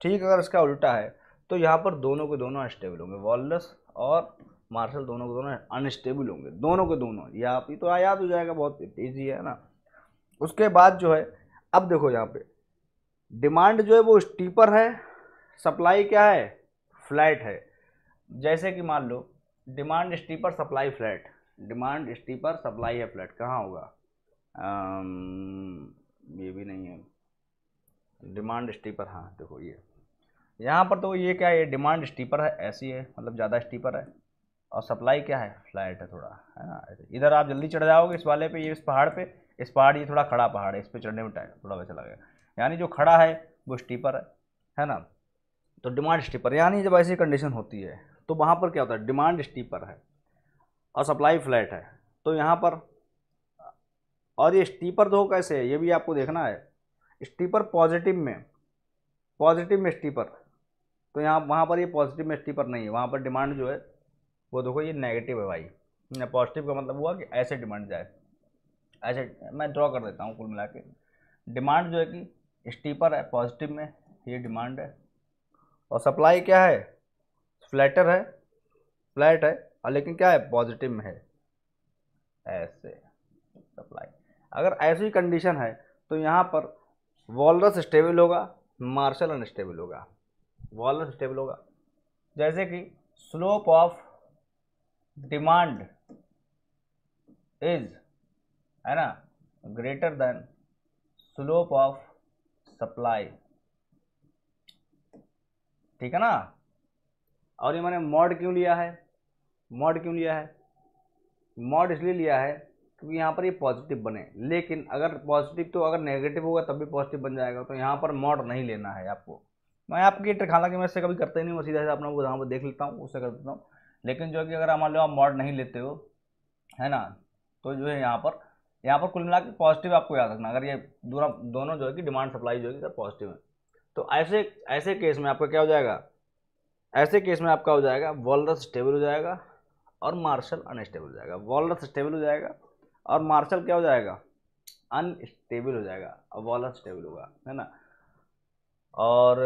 ठीक अगर इसका उल्टा है तो यहाँ पर दोनों के दोनों स्टेबल होंगे वॉलस और मार्शल दोनों के दोनों अनस्टेबल होंगे दोनों के दोनों या आप ही तो आयात हो जाएगा बहुत ईजी है ना उसके बाद जो है अब देखो यहाँ पे डिमांड जो है वो स्टीपर है सप्लाई क्या है फ्लैट है जैसे कि मान लो demand steeper supply flat demand steeper supply है फ्लैट कहाँ होगा आम, ये भी नहीं है डिमांड स्टीपर हाँ देखो ये यहाँ पर तो ये क्या है डिमांड स्टीपर है ऐसी है मतलब ज़्यादा स्टीपर है और सप्लाई क्या है फ्लैट है थोड़ा है ना इधर आप जल्दी चढ़ जाओगे इस वाले पे ये इस पहाड़ पे इस पहाड़ ये थोड़ा खड़ा पहाड़ है इस पर चढ़ने में टाइम थोड़ा वैसा लगेगा यानी जो खड़ा है वो स्टीपर है है ना तो डिमांड स्टीपर यानी जब ऐसी कंडीशन होती है तो वहाँ पर क्या होता है डिमांड स्टीपर है और सप्लाई फ्लैट है तो यहाँ पर और ये स्टीपर दो तो कैसे है ये भी आपको देखना है स्टीपर पॉजिटिव में पॉजिटिव में स्टीपर तो यहाँ वहाँ पर ये पॉजिटिव में स्टीपर नहीं है वहाँ पर डिमांड जो है वो देखो ये नेगेटिव है भाई पॉजिटिव का मतलब हुआ कि ऐसे डिमांड जाए ऐसे मैं ड्रॉ कर देता हूँ कुल मिला के डिमांड जो है कि स्टीपर है पॉजिटिव में ये डिमांड है और सप्लाई क्या है फ्लैटर है फ्लैट है और लेकिन क्या है पॉजिटिव में है ऐसे सप्लाई अगर ऐसी कंडीशन है तो यहाँ पर वॉलरस स्टेबल होगा मार्शल अनस्टेबल होगा वॉलरस स्टेबल होगा जैसे कि स्लोप ऑफ डिमांड इज है ना greater than slope of supply ठीक है ना और ये मैंने मॉड क्यों लिया है मॉड क्यों लिया है मॉड इसलिए लिया है क्योंकि यहाँ पर ये पॉजिटिव बने लेकिन अगर पॉजिटिव तो अगर नेगेटिव होगा तब भी पॉजिटिव बन जाएगा तो यहाँ पर मॉड नहीं लेना है आपको मैं आपकी ट्रिक हालांकि मैं इससे कभी करते नहीं हूँ सीधा सीधा अपना पर देख लेता हूँ उससे कर देता हूँ लेकिन जो कि अगर मान लो आप मॉड नहीं लेते हो है ना तो जो है यहाँ पर यहाँ पर कुल मिला के पॉजिटिव आपको याद रखना अगर ये दोनों दोनों जो है कि डिमांड सप्लाई जो है अगर पॉजिटिव है तो ऐसे ऐसे केस में आपका क्या हो जाएगा ऐसे केस में आपका हो जाएगा वॉलरस स्टेबल हो जाएगा और मार्शल अनस्टेबल हो जाएगा वॉलरस स्टेबल हो जाएगा और मार्शल क्या हो जाएगा अनस्टेबल हो जाएगा और वॉलरस स्टेबल होगा है ना और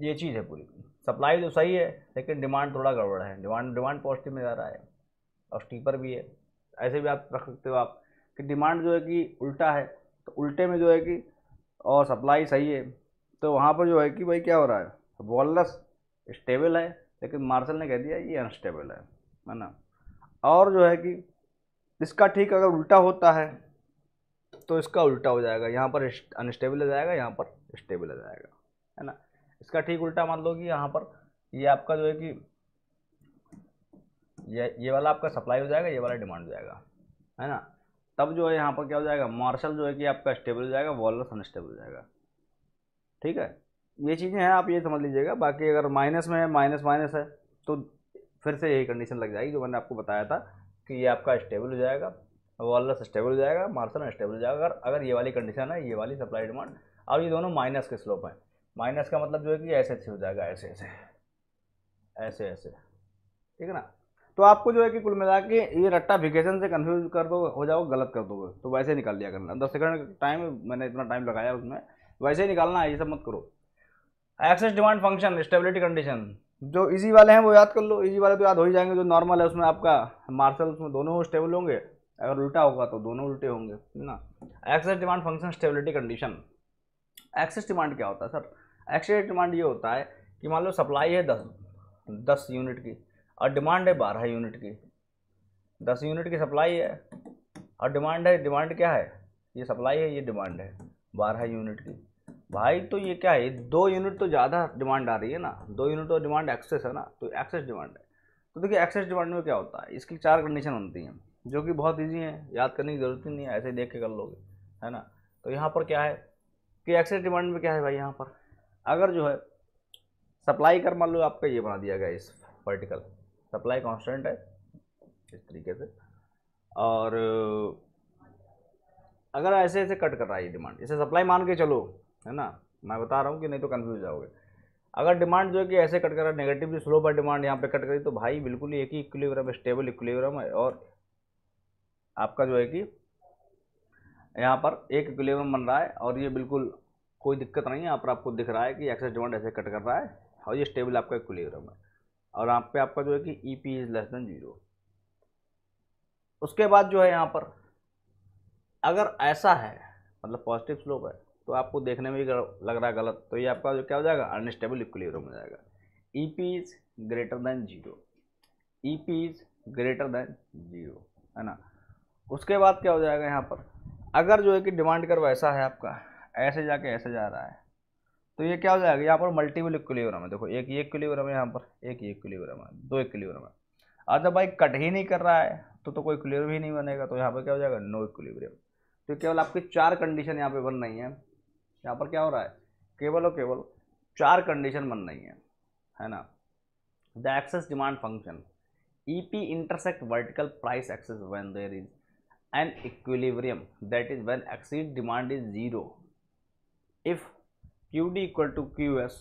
ये चीज़ है पूरी सप्लाई तो सही है लेकिन डिमांड थोड़ा गड़बड़ है डिमांड डिमांड पॉजिटिव में जा रहा है और स्टीपर भी है ऐसे भी आप रख सकते हो आप कि डिमांड जो है कि उल्टा है तो उल्टे में जो है कि और सप्लाई सही है तो वहाँ पर जो है कि भाई क्या हो रहा है वॉलस स्टेबल है लेकिन मार्शल ने कह दिया ये अनस्टेबल है है ना और जो है कि इसका ठीक अगर उल्टा होता है तो इसका उल्टा हो जाएगा यहाँ पर अनस्टेबल हो जाएगा यहाँ पर स्टेबल हो जाएगा है ना इसका ठीक उल्टा मान लो कि यहाँ पर ये आपका जो है कि ये ये वाला आपका सप्लाई हो जाएगा ये वाला डिमांड हो जाएगा है ना तब जो है यहाँ पर क्या हो जाएगा मार्शल जो है कि आपका स्टेबल हो जाएगा वॉलस अनस्टेबल हो जाएगा ठीक है ये चीज़ें हैं आप ये समझ लीजिएगा बाकी अगर माइनस में है माइनस माइनस है तो फिर से यही कंडीशन लग जाएगी जो मैंने आपको बताया था कि ये आपका स्टेबल हो जाएगा वॉलस स्टेबल हो जाएगा मार्शल अनस्टेबल हो जाएगा अगर अगर ये वाली कंडीशन है ये वाली सप्लाई डिमांड अब ये दोनों माइनस के स्लोप हैं माइनस का मतलब जो है कि ऐसे ऐसे हो जाएगा ऐसे ऐसे ऐसे ऐसे ठीक है ना तो आपको जो है कि कुल मिला के ये रट्टा वेकेशन से कन्फ्यूज कर दो हो जाओ गलत कर दोगे तो वैसे ही निकाल लिया करना दस सेकंड टाइम मैंने इतना टाइम लगाया उसमें वैसे ही निकालना है ये सब मत करो excess demand function stability condition जो इजी वाले हैं वो याद कर लो इजी वाले तो याद हो ही जाएंगे जो नॉर्मल है उसमें आपका मार्शल उसमें दोनों स्टेबल होंगे अगर उल्टा होगा तो दोनों उल्टे होंगे ना excess demand function stability condition excess demand क्या होता है सर एक्चुअली डिमांड ये होता है कि मान लो सप्लाई है दस दस यूनिट की और डिमांड है बारह यूनिट की दस यूनिट की सप्लाई है और डिमांड है डिमांड क्या है ये सप्लाई है ये डिमांड है बारह यूनिट की भाई तो ये क्या है दो यूनिट तो ज़्यादा डिमांड आ रही है ना दो यूनिट तो डिमांड एक्सेस है ना तो एक्सेस डिमांड है तो देखिए एक्सेस डिमांड में क्या होता है इसकी चार कंडीशन होती हैं जो कि बहुत ईजी है याद करने की ज़रूरत ही नहीं है ऐसे देख के कर लोगे है ना तो यहाँ पर क्या है कि एक्सेस डिमांड में क्या है भाई यहाँ पर अगर जो है सप्लाई कर मान लो आपका ये बना दिया गया इस वर्टिकल सप्लाई कांस्टेंट है इस तरीके से और अगर ऐसे ऐसे कट कर रहा है ये डिमांड इसे सप्लाई मान के चलो है ना मैं बता रहा हूँ कि नहीं तो कन्फ्यूज जाओगे अगर डिमांड जो है कि ऐसे कट कर रहा है नेगेटिवली स्लो पर डिमांड यहाँ पे कट करी तो भाई बिल्कुल एक ही इक्विलिब्रियम स्टेबल इक्विलिब्रियम है और आपका जो है कि यहाँ पर एक इक्विलिब्रियम बन रहा है और ये बिल्कुल कोई दिक्कत नहीं है यहाँ पर आपको दिख रहा है कि एक्सेस डिमांड ऐसे कट कर रहा है और ये स्टेबल आपका इक्विलिब्रियम है और यहाँ पे आपका जो है कि E P is less than zero उसके बाद जो है यहाँ पर अगर ऐसा है मतलब पॉजिटिव स्लोप है तो आपको देखने में भी लग रहा है गलत तो ये आपका जो क्या हो जाएगा अनस्टेबल इक्विलिब्रियम हो जाएगा E P is greater than zero E P is greater than zero है ना उसके बाद क्या हो जाएगा यहाँ पर अगर जो है कि डिमांड कर्व ऐसा है आपका ऐसे जाके ऐसे जा रहा है तो ये क्या हो जाएगा यहाँ पर मल्टीपल इक्वलीवरम है देखो एक क्लीवरम है यहाँ पर एक क्लीवरम है दो क्लीवरम है अदर भाई कट ही नहीं कर रहा है तो तो कोई क्लियर ही नहीं बनेगा तो यहाँ पर क्या हो जाएगा नो इक्विलिब्रम तो केवल आपकी चार कंडीशन यहाँ पे बन रही है यहाँ पर क्या हो रहा है केवल और केवल चार कंडीशन बन रही है है ना the excess demand function E P intersect vertical price axis when there is an equilibrium that is when exceed demand is zero if qd equal to qs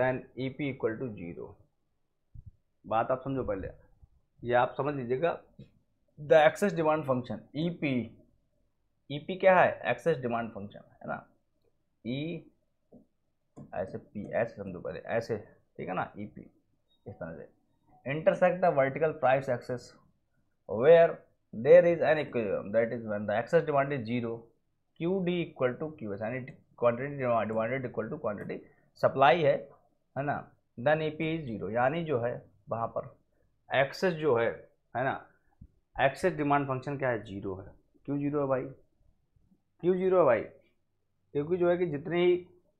then ep equal to zero बात आप समझो पहले ये आप समझ लीजिएगा the excess demand function E P E P क्या है एक्सेस डिमांड फंक्शन है ना ई e, ऐसे पी ऐसे समझो पहले ऐसे ठीक है ना ई e पी इस तरह से intersect the vertical price axis where there is an equilibrium that is when the excess demand is zero Q D equal to Q S and it quantity demanded equal to quantity supply है है ना then A P is zero यानी जो है वहाँ पर access जो है है ना एक्सेस डिमांड फंक्शन क्या है जीरो है क्यों जीरो है भाई क्यों जीरो है भाई क्योंकि जो है कि जितनी ही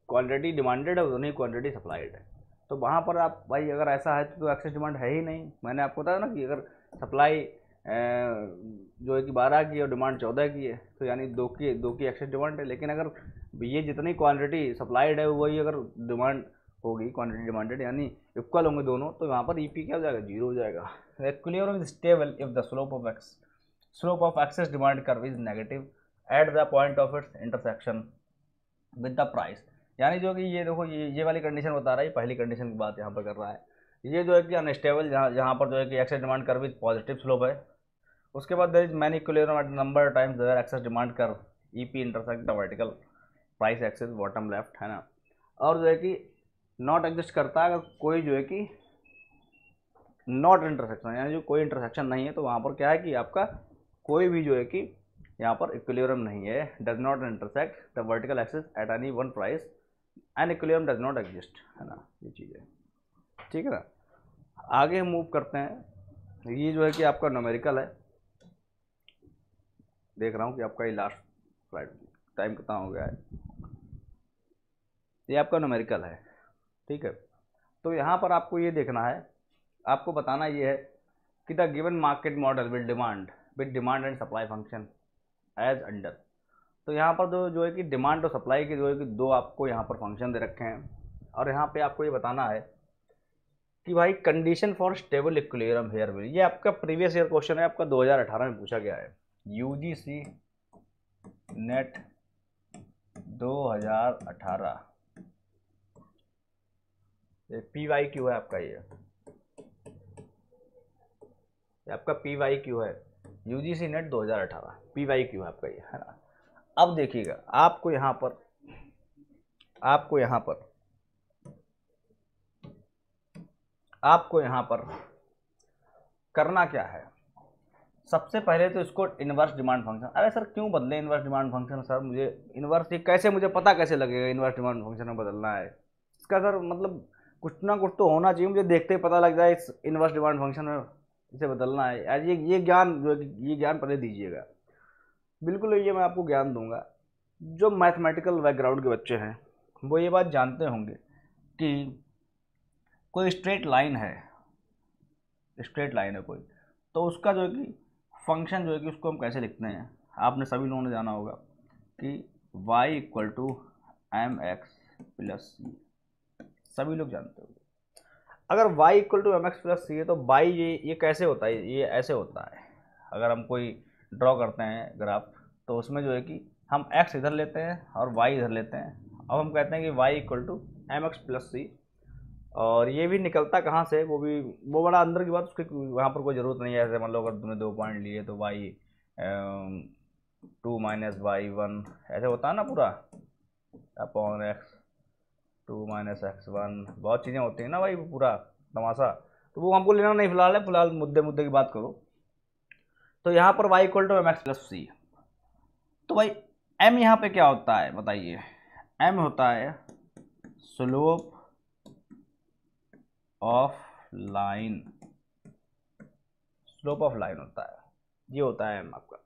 क्वान्टिटी डिमांडेड है उतनी ही क्वान्टिटी सप्लाइड है तो वहाँ पर आप भाई अगर ऐसा है तो एक्सेस डिमांड है ही नहीं मैंने आपको बताया ना कि अगर सप्लाई जो है कि बारह की और डिमांड चौदह की है तो यानी दो की दो की एक्सेस डिमांड है लेकिन अगर ये जितनी क्वांटिटी सप्लाइड है वही अगर डिमांड होगी क्वांटिटी डिमांडेड यानी इक्वल होंगे दोनों तो यहाँ पर ई e पी क्या हो जाएगा जीरो हो जाएगा equilibrium is stable if the slope of X slope of excess demand curve is negative at the point of its intersection with the price यानी जो कि ये देखो ये ये वाली कंडीशन बता रहा है पहली कंडीशन की बात यहाँ पर कर रहा है ये जो है कि अनस्टेबल जहाँ जहाँ पर जो है कि excess demand curve is positive slope है उसके बाद there is many clear at number times excess demand curve E P intersect the vertical price axis bottom left है ना और जो है कि नॉट एग्जिस्ट करता है अगर कोई जो है कि नॉट इंटरसेक्शन यानी जो कोई इंटरसेक्शन नहीं है तो वहाँ पर क्या है कि आपका कोई भी जो है कि यहाँ पर इक्विलिब्रियम नहीं है does not intersect the vertical axis at any one price and equilibrium does not exist है ना ये चीज़ है ठीक है ना आगे हम मूव करते हैं ये जो है कि आपका नोमेरिकल है देख रहा हूँ कि आपका ये लास्ट फ्लाइट टाइम कितना हो गया है ये आपका नोमेरिकल है ठीक है तो यहाँ पर आपको ये देखना है आपको बताना ये है कि the given market model with demand with demand and supply function as under तो यहाँ पर जो जो है कि डिमांड और सप्लाई के जो है कि दो आपको यहाँ पर फंक्शन दे रखे हैं और यहाँ पे आपको ये बताना है कि भाई condition for stable equilibrium here will ये आपका प्रीवियस ईयर क्वेश्चन है आपका 2018 में पूछा गया है C NET 2018 P Y Q है आपका ये आपका पी वाई क्यू है यू जी सी नेट दो हज़ार अठारह पी वाई क्यू है आपका ये है ना अब देखिएगा आपको यहाँ पर आपको यहाँ पर आपको यहाँ पर करना क्या है सबसे पहले तो इसको इन्वर्स डिमांड फंक्शन अरे सर क्यों बदले इन्वर्स डिमांड फंक्शन सर मुझे इन्वर्स ये कैसे मुझे पता कैसे लगेगा इन्वर्स डिमांड फंक्शन में बदलना है इसका सर मतलब कुछ ना कुछ तो होना चाहिए मुझे देखते ही पता लग जाए इस इनवर्स डिमांड फंक्शन में इसे बदलना है आज ये ये ज्ञान जो ये ज्ञान पहले दीजिएगा बिल्कुल ये मैं आपको ज्ञान दूंगा जो मैथमेटिकल बैकग्राउंड के बच्चे हैं वो ये बात जानते होंगे कि कोई स्ट्रेट लाइन है स्ट्रेट लाइन है कोई तो उसका जो है कि फंक्शन जो है कि उसको हम कैसे लिखते हैं आपने सभी लोगों ने जाना होगा कि y equal to M X plus C सभी लोग जानते होंगे अगर y equal to M X plus C है तो y ये ये कैसे होता है ये ऐसे होता है अगर हम कोई ड्रॉ करते हैं ग्राफ तो उसमें जो है कि हम x इधर लेते हैं और y इधर लेते हैं अब हम कहते हैं कि y equal to M X plus C और ये भी निकलता कहाँ से वो भी वो बड़ा अंदर की बात उसकी वहाँ पर कोई ज़रूरत नहीं है ऐसे मान लो अगर तुमने दो पॉइंट लिए तो Y two minus Y one ऐसे होता है ना पूरा upon X two minus X one बहुत चीज़ें होती हैं ना भाई पूरा तमाशा तो वो हमको लेना नहीं फिलहाल है फिलहाल मुद्दे मुद्दे की बात करो तो यहाँ पर Y equal to M X plus C तो भाई एम यहाँ पे क्या होता है बताइए एम होता है slope of line slope of line होता है ये होता है एम आपका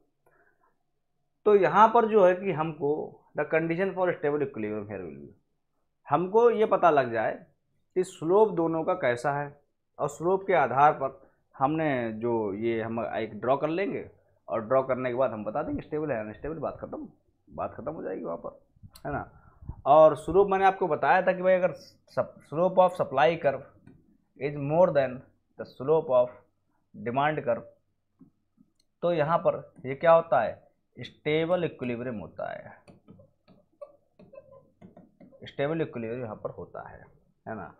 तो यहाँ पर जो है कि हमको the condition for stable equilibrium here will be हमको ये पता लग जाए कि स्लोप दोनों का कैसा है और स्लोप के आधार पर हमने जो ये हम एक ड्रॉ कर लेंगे और ड्रॉ करने के बाद हम बता देंगे स्टेबल है अनस्टेबल बात खत्म बात खत्म हो जाएगी वहाँ पर है ना और स्लोप मैंने आपको बताया था कि भाई अगर slope of supply curve is more than the slope of demand curve तो यहाँ पर ये क्या होता है स्टेबल इक्विलिब्रियम होता है स्टेबल इक्वलियर यहाँ पर होता है है ना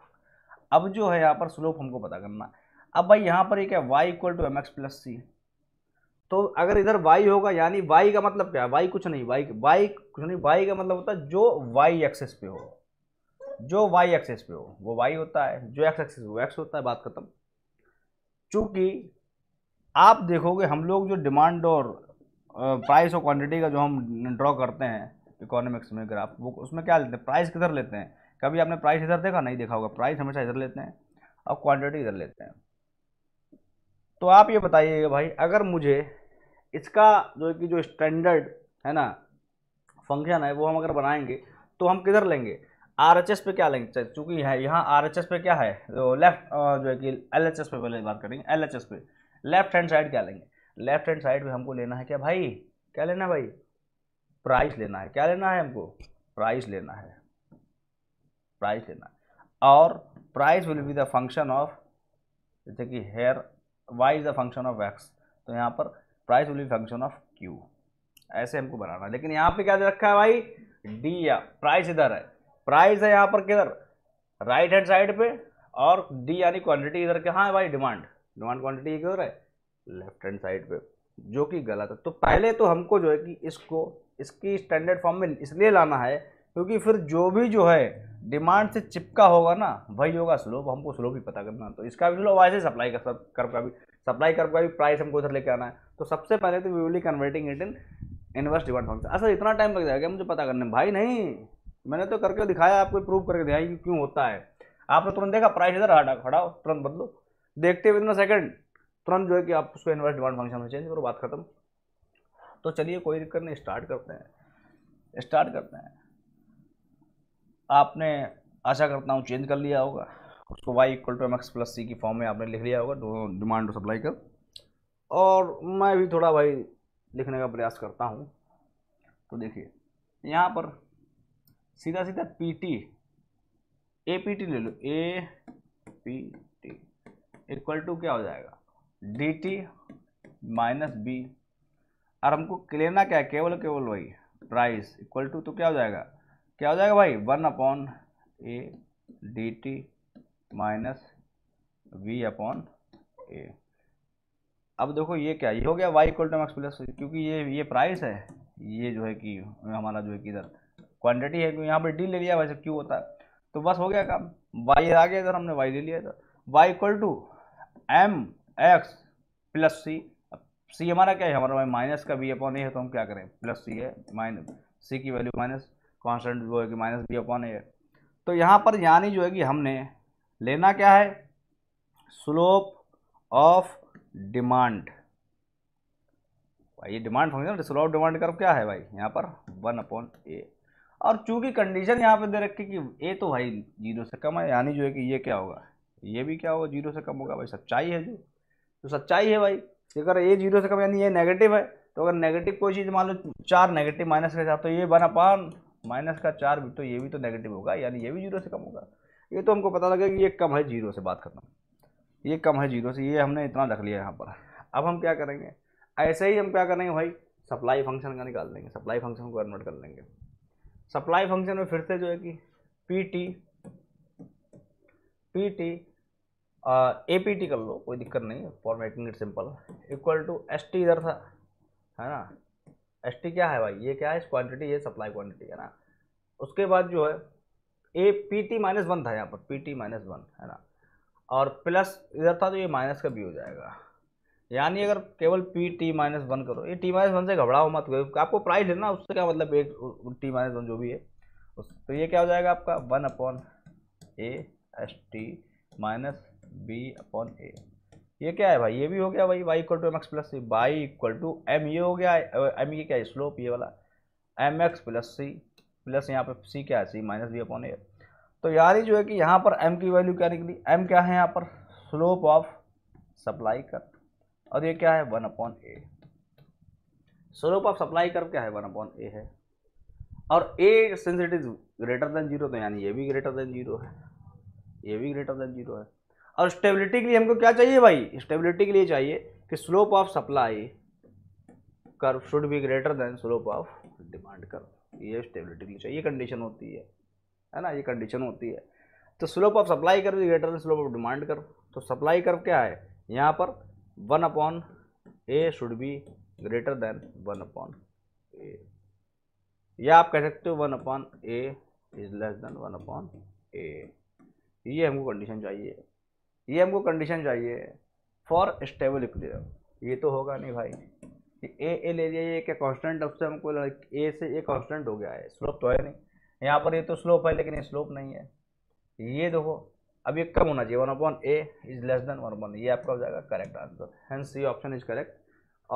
अब जो है यहाँ पर स्लोप हमको पता करना अब भाई यहाँ पर एक है y equal to M X plus C तो अगर इधर y होगा यानी y का मतलब क्या है वाई कुछ नहीं वाई वाई कुछ नहीं वाई का मतलब होता है जो वाई एक्सेस पे हो जो वाई एक्सेस पे हो वो वाई होता है जो एक्स एक्सेस वो एक्स होता है बात खत्म चूँकि आप देखोगे हम लोग जो डिमांड और प्राइस और क्वांटिटी का जो हम ड्रॉ करते हैं इकोनॉमिक्स में ग्राफ वो उसमें क्या लेते हैं प्राइस किधर लेते हैं कभी आपने प्राइस इधर देखा नहीं देखा होगा प्राइस हमेशा इधर लेते हैं और क्वांटिटी इधर लेते हैं तो आप ये बताइएगा भाई अगर मुझे इसका जो कि जो स्टैंडर्ड है ना फंक्शन है वो हम अगर बनाएंगे तो हम किधर लेंगे आर एच एस पे क्या लेंगे चूँकि है यहाँ आर एच एस पे क्या है जो तो लेफ्ट जो है कि एल एच एस पे पहले बात करेंगे एल एच एस पे लेफ्ट हैंड साइड क्या लेंगे लेफ्ट हैंड साइड पे हमको लेना है क्या भाई क्या लेना है भाई प्राइस लेना है क्या लेना है हमको प्राइस लेना है प्राइस लेना है और price will be the function of जैसे कि here Y is the function of X तो यहाँ पर price will be function of Q ऐसे हमको बनाना है लेकिन यहाँ पे क्या दे रखा है भाई डी या प्राइस इधर है प्राइस है यहाँ पर किधर राइट हैंड साइड पे और डी यानी क्वांटिटी इधर के है हाँ भाई डिमांड डिमांड क्वांटिटी किधर है लेफ्ट हैंड साइड पे जो कि गलत है तो पहले तो हमको जो है कि इसको इसकी स्टैंडर्ड फॉर्म में इसलिए लाना है क्योंकि फिर जो भी जो है डिमांड से चिपका होगा ना वही होगा स्लोप हमको स्लोप ही पता करना तो इसका भी स्लोप वैसे सप्लाई का कर्व का भी सप्लाई कर्व का भी प्राइस हमको उधर लेके आना है तो सबसे पहले तो we converting it in inverse demand function अच्छा इतना टाइम लग जाएगा मुझे पता करने भाई नहीं मैंने तो करके दिखाया आपको प्रूव करके दिखाया कि क्यों होता है आपने तुरंत देखा प्राइस इधर हटा खड़ा तुरंत बदलो देखते विद इन सेकंड तुरंत जो है कि आप उसको इन्वर्स डिमांड फंक्शन में चेंज करो बात खत्म तो चलिए कोई दिक्कत नहीं स्टार्ट करते हैं स्टार्ट करते हैं आपने आशा करता हूँ चेंज कर लिया होगा उसको Y equal to M X plus C की फॉर्म में आपने लिख लिया होगा दोनों डिमांड और सप्लाई का और मैं भी थोड़ा भाई लिखने का प्रयास करता हूँ तो देखिए यहाँ पर सीधा सीधा P T A P T ले लो A P T equal to क्या हो जाएगा डी टी माइनस बी और हमको लेना क्या है केवल केवल वही प्राइस इक्वल टू तो क्या हो जाएगा क्या हो जाएगा भाई one upon A D T minus V upon A अब देखो ये क्या ये हो गया Y equal to M X plus क्योंकि ये ये प्राइस है ये जो है कि हमारा जो है कि इधर क्वांटिटी है क्योंकि यहाँ पर डी ले लिया वैसे क्यों होता है तो बस हो गया काम वाई आ गया इधर हमने वाई ले लिया इधर Y equal to M X plus C C हमारा क्या है हमारा भाई माइनस का बी अपॉन ए है तो हम क्या करें प्लस सी है माइनस सी की वैल्यू माइनस कॉन्स्टेंट वो है कि माइनस बी अपॉन ए है तो यहाँ पर यानी जो है कि हमने लेना क्या है स्लोप ऑफ डिमांड भाई ये demand function slope of demand curve क्या है भाई यहाँ पर वन अपॉन ए और चूंकि कंडीशन यहाँ पे दे रखी कि ए तो भाई जीरो से कम है यानी जो है कि ये क्या होगा ये भी क्या होगा जीरो से कम होगा भाई सच्चाई है जो तो सच्चाई है भाई अगर ए जीरो से कम यानी ये नेगेटिव है तो अगर नेगेटिव कोई चीज़ मान लो चार नेगेटिव माइनस का चार तो ये वन अपान माइनस का चार भी तो ये भी तो नेगेटिव होगा यानी ये भी जीरो से कम होगा ये तो हमको पता लगेगा कि ये कम है जीरो से बात खत्म ये कम है जीरो से ये हमने इतना रख लिया यहाँ पर अब हम क्या करेंगे ऐसे ही हम क्या करेंगे भाई सप्लाई फंक्शन का निकाल देंगे सप्लाई फंक्शन को कन्वर्ट कर लेंगे सप्लाई फंक्शन में फिर से जो है कि P T P T A P T कर लो कोई दिक्कत नहीं formatting it simple equal to S T इधर था है ना एस टी क्या है भाई ये क्या है इस क्वान्टिटी ये सप्लाई क्वान्टिटी है ना उसके बाद जो है A P T minus one था यहाँ पर पी टी माइनस वन है ना और प्लस इधर था तो ये माइनस का भी हो जाएगा यानी अगर केवल पी टी माइनस वन करो ये टी माइनस वन से घबराओ मत करो आपको प्राइस है ना उससे क्या मतलब एक टी माइनस वन जो भी है उस तो ये क्या हो जाएगा आपका one upon A S T minus B upon A ये क्या है भाई ये भी हो गया भाई Y equal to M X plus C Y equal to M ये हो गया एम ये क्या है स्लोप ये वाला M X plus C plus यहाँ पे सी क्या है C minus B upon A तो यार ही जो है कि यहाँ पर एम की वैल्यू क्या निकली एम क्या है यहाँ पर स्लोप ऑफ सप्लाई कर और ये क्या है one upon A slope of supply कर क्या है वन अपॉन ए है और A sensitive it is greater than zero तो यानी ये भी ग्रेटर देन जीरो है ये भी ग्रेटर देन जीरो है और स्टेबिलिटी के लिए हमको क्या चाहिए भाई स्टेबिलिटी के लिए चाहिए कि slope of supply curve should be greater than slope of demand curve ये स्टेबिलिटी के लिए चाहिए कंडीशन होती है है ना ये कंडीशन होती है तो slope of supply curve greater than slope of demand curve तो सप्लाई कर्व क्या है यहाँ पर one upon A should be greater than one upon A या आप कह सकते हो one upon A is less than one upon A ये हमको कंडीशन चाहिए ये हमको कंडीशन चाहिए फॉर स्टेबल इक्विलिब्रियम ये तो होगा नहीं भाई कि ए ए ले लिया ये क्या कांस्टेंट अब से हमको ए से ए कांस्टेंट हो गया है स्लोप तो है नहीं यहाँ पर ये तो स्लोप है लेकिन ये स्लोप नहीं है ये देखो अब ये कम होना चाहिए one upon A is less than one upon ये आपका हो जाएगा करेक्ट आंसर हैंस ये ऑप्शन इज करेक्ट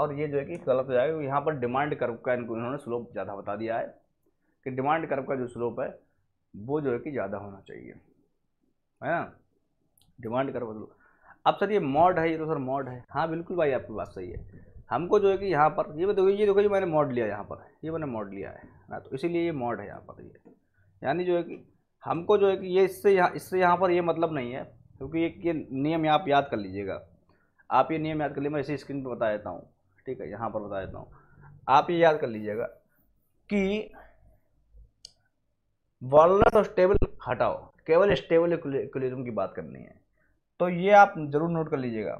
और ये जो है कि गलत हो जाएगा यहाँ पर डिमांड कर्व का इनको इन्होंने स्लोप ज़्यादा बता दिया है कि डिमांड कर्व का जो स्लोप है वो जो है कि ज़्यादा होना चाहिए है ना डिमांड कर बदलो अब सर ये मॉड है ये तो सर मॉड है हाँ बिल्कुल भाई आपकी बात सही है हमको जो है कि यहाँ पर ये देखो ये देखो ये मैंने मॉड लिया यहाँ पर ये मैंने मॉड लिया है ना तो इसीलिए ये मॉड है यहाँ पर ये यानी जो है कि हमको जो है कि ये इससे यहाँ इससे यहाँ पर ये मतलब नहीं है क्योंकि ये ये नियम आप याद कर लीजिएगा आप ये नियम याद कर लीजिए मैं इसी स्क्रीन पर बता देता हूँ ठीक है यहाँ पर बता देता हूँ आप ये याद कर लीजिएगा कि वॉलस और स्टेबल हटाओ केवल स्टेबल इक्विलिब्रियम की बात करनी है तो ये आप ज़रूर नोट कर लीजिएगा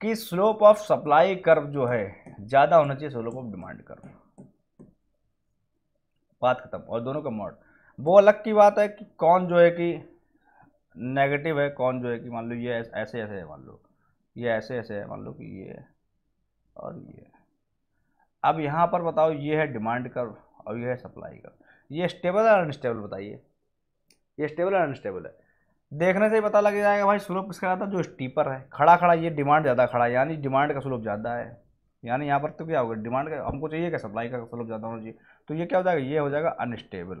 कि स्लोप ऑफ सप्लाई कर्व जो है ज़्यादा होना चाहिए स्लोप ऑफ डिमांड कर्व बात खत्म और दोनों का मॉड वो अलग की बात है कि कौन जो है कि नेगेटिव है कौन जो है कि मान लो ये ऐसे ऐसे है मान लो ये ऐसे ऐसे है मान लो कि ये और ये अब यहाँ पर बताओ ये है डिमांड कर्व और ये है सप्लाई कर्व ये स्टेबल और अनस्टेबल बताइए ये स्टेबल और अनस्टेबल है देखने से ही पता लग जाएगा भाई स्लोप किसका आता जो स्टीपर है खड़ा खड़ा ये डिमांड ज़्यादा खड़ा है यानी डिमांड का स्लोप ज़्यादा है यानी यहाँ पर तो क्या होगा डिमांड का हमको चाहिए क्या सप्लाई का स्लोप ज़्यादा होना चाहिए तो ये क्या हो जाएगा ये हो जाएगा अनस्टेबल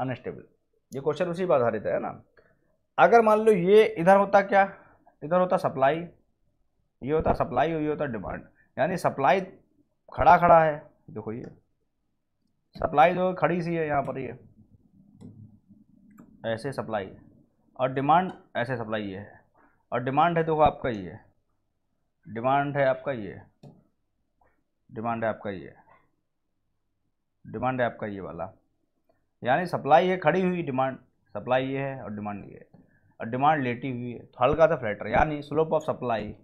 अनस्टेबल ये क्वेश्चन उसी पर आधारित है ना अगर मान लो ये इधर होता क्या इधर होता सप्लाई ये होता सप्लाई और ये होता डिमांड यानी सप्लाई खड़ा खड़ा है देखो ये सप्लाई जो तो खड़ी सी है यहाँ पर ये ऐसे सप्लाई और डिमांड ऐसे सप्लाई ये है और डिमांड है तो आपका ये डिमांड है आपका ये डिमांड है आपका ये डिमांड है आपका ये वाला यानी सप्लाई है खड़ी हुई डिमांड सप्लाई ये है और डिमांड ये है और डिमांड लेटी हुई है तो हल्का सा फ्लैटर यानी slope of supply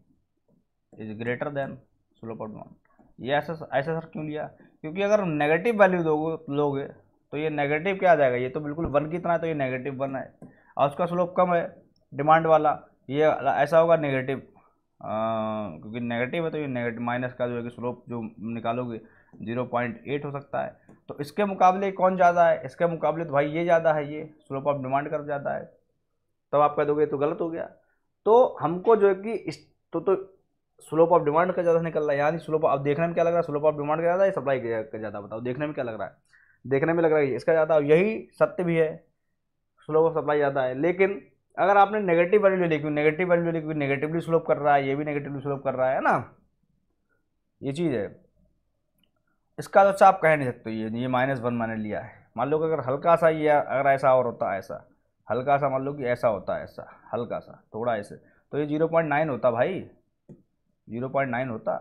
is greater than slope of demand ये ऐसा ऐसा सर क्यों लिया क्योंकि अगर नेगेटिव वैल्यू दोगे लोगे तो ये नेगेटिव क्या आ जाएगा ये तो बिल्कुल वन की तरह है तो ये नेगेटिव वन है और उसका स्लोप कम है डिमांड वाला ये ऐसा होगा नेगेटिव क्योंकि नेगेटिव है तो ये नेगेटिव माइनस का जो है कि स्लोप जो निकालोगे जीरो पॉइंट एट हो सकता है तो इसके मुकाबले कौन ज़्यादा है इसके मुकाबले तो भाई ये ज़्यादा है ये स्लोप ऑफ डिमांड कर ज़्यादा है तब आप कह दोगे तो गलत हो गया तो हमको जो है कि इस तो तो स्लोप ऑफ डिमांड का ज़्यादा निकल रहा है यानी स्लोप अब देखने में क्या लग रहा है स्लोप ऑफ डिमांड का ज़्यादा है सप्लाई का ज़्यादा बताओ देखने में क्या लग रहा है देखने में लग रहा है इसका ज़्यादा यही सत्य भी है स्लोप ऑफ सप्लाई ज़्यादा है लेकिन अगर आपने नेगेटिव वैल्यू लिखी नेगेटिव वैल्यू लिखी नेगेटिवली स्लोप कर रहा है ये भी नेगेटिवली स्लोप कर रहा है ना ये चीज़ है इसका तो अच्छा आप कह नहीं सकते ये ये माइनस वन मैंने लिया है मान लो कि अगर हल्का सा ये अगर ऐसा और होता ऐसा हल्का सा मान लो कि ऐसा होता ऐसा हल्का सा थोड़ा ऐसे तो ये जीरो पॉइंट नाइन होता भाई जीरो पॉइंट नाइन होता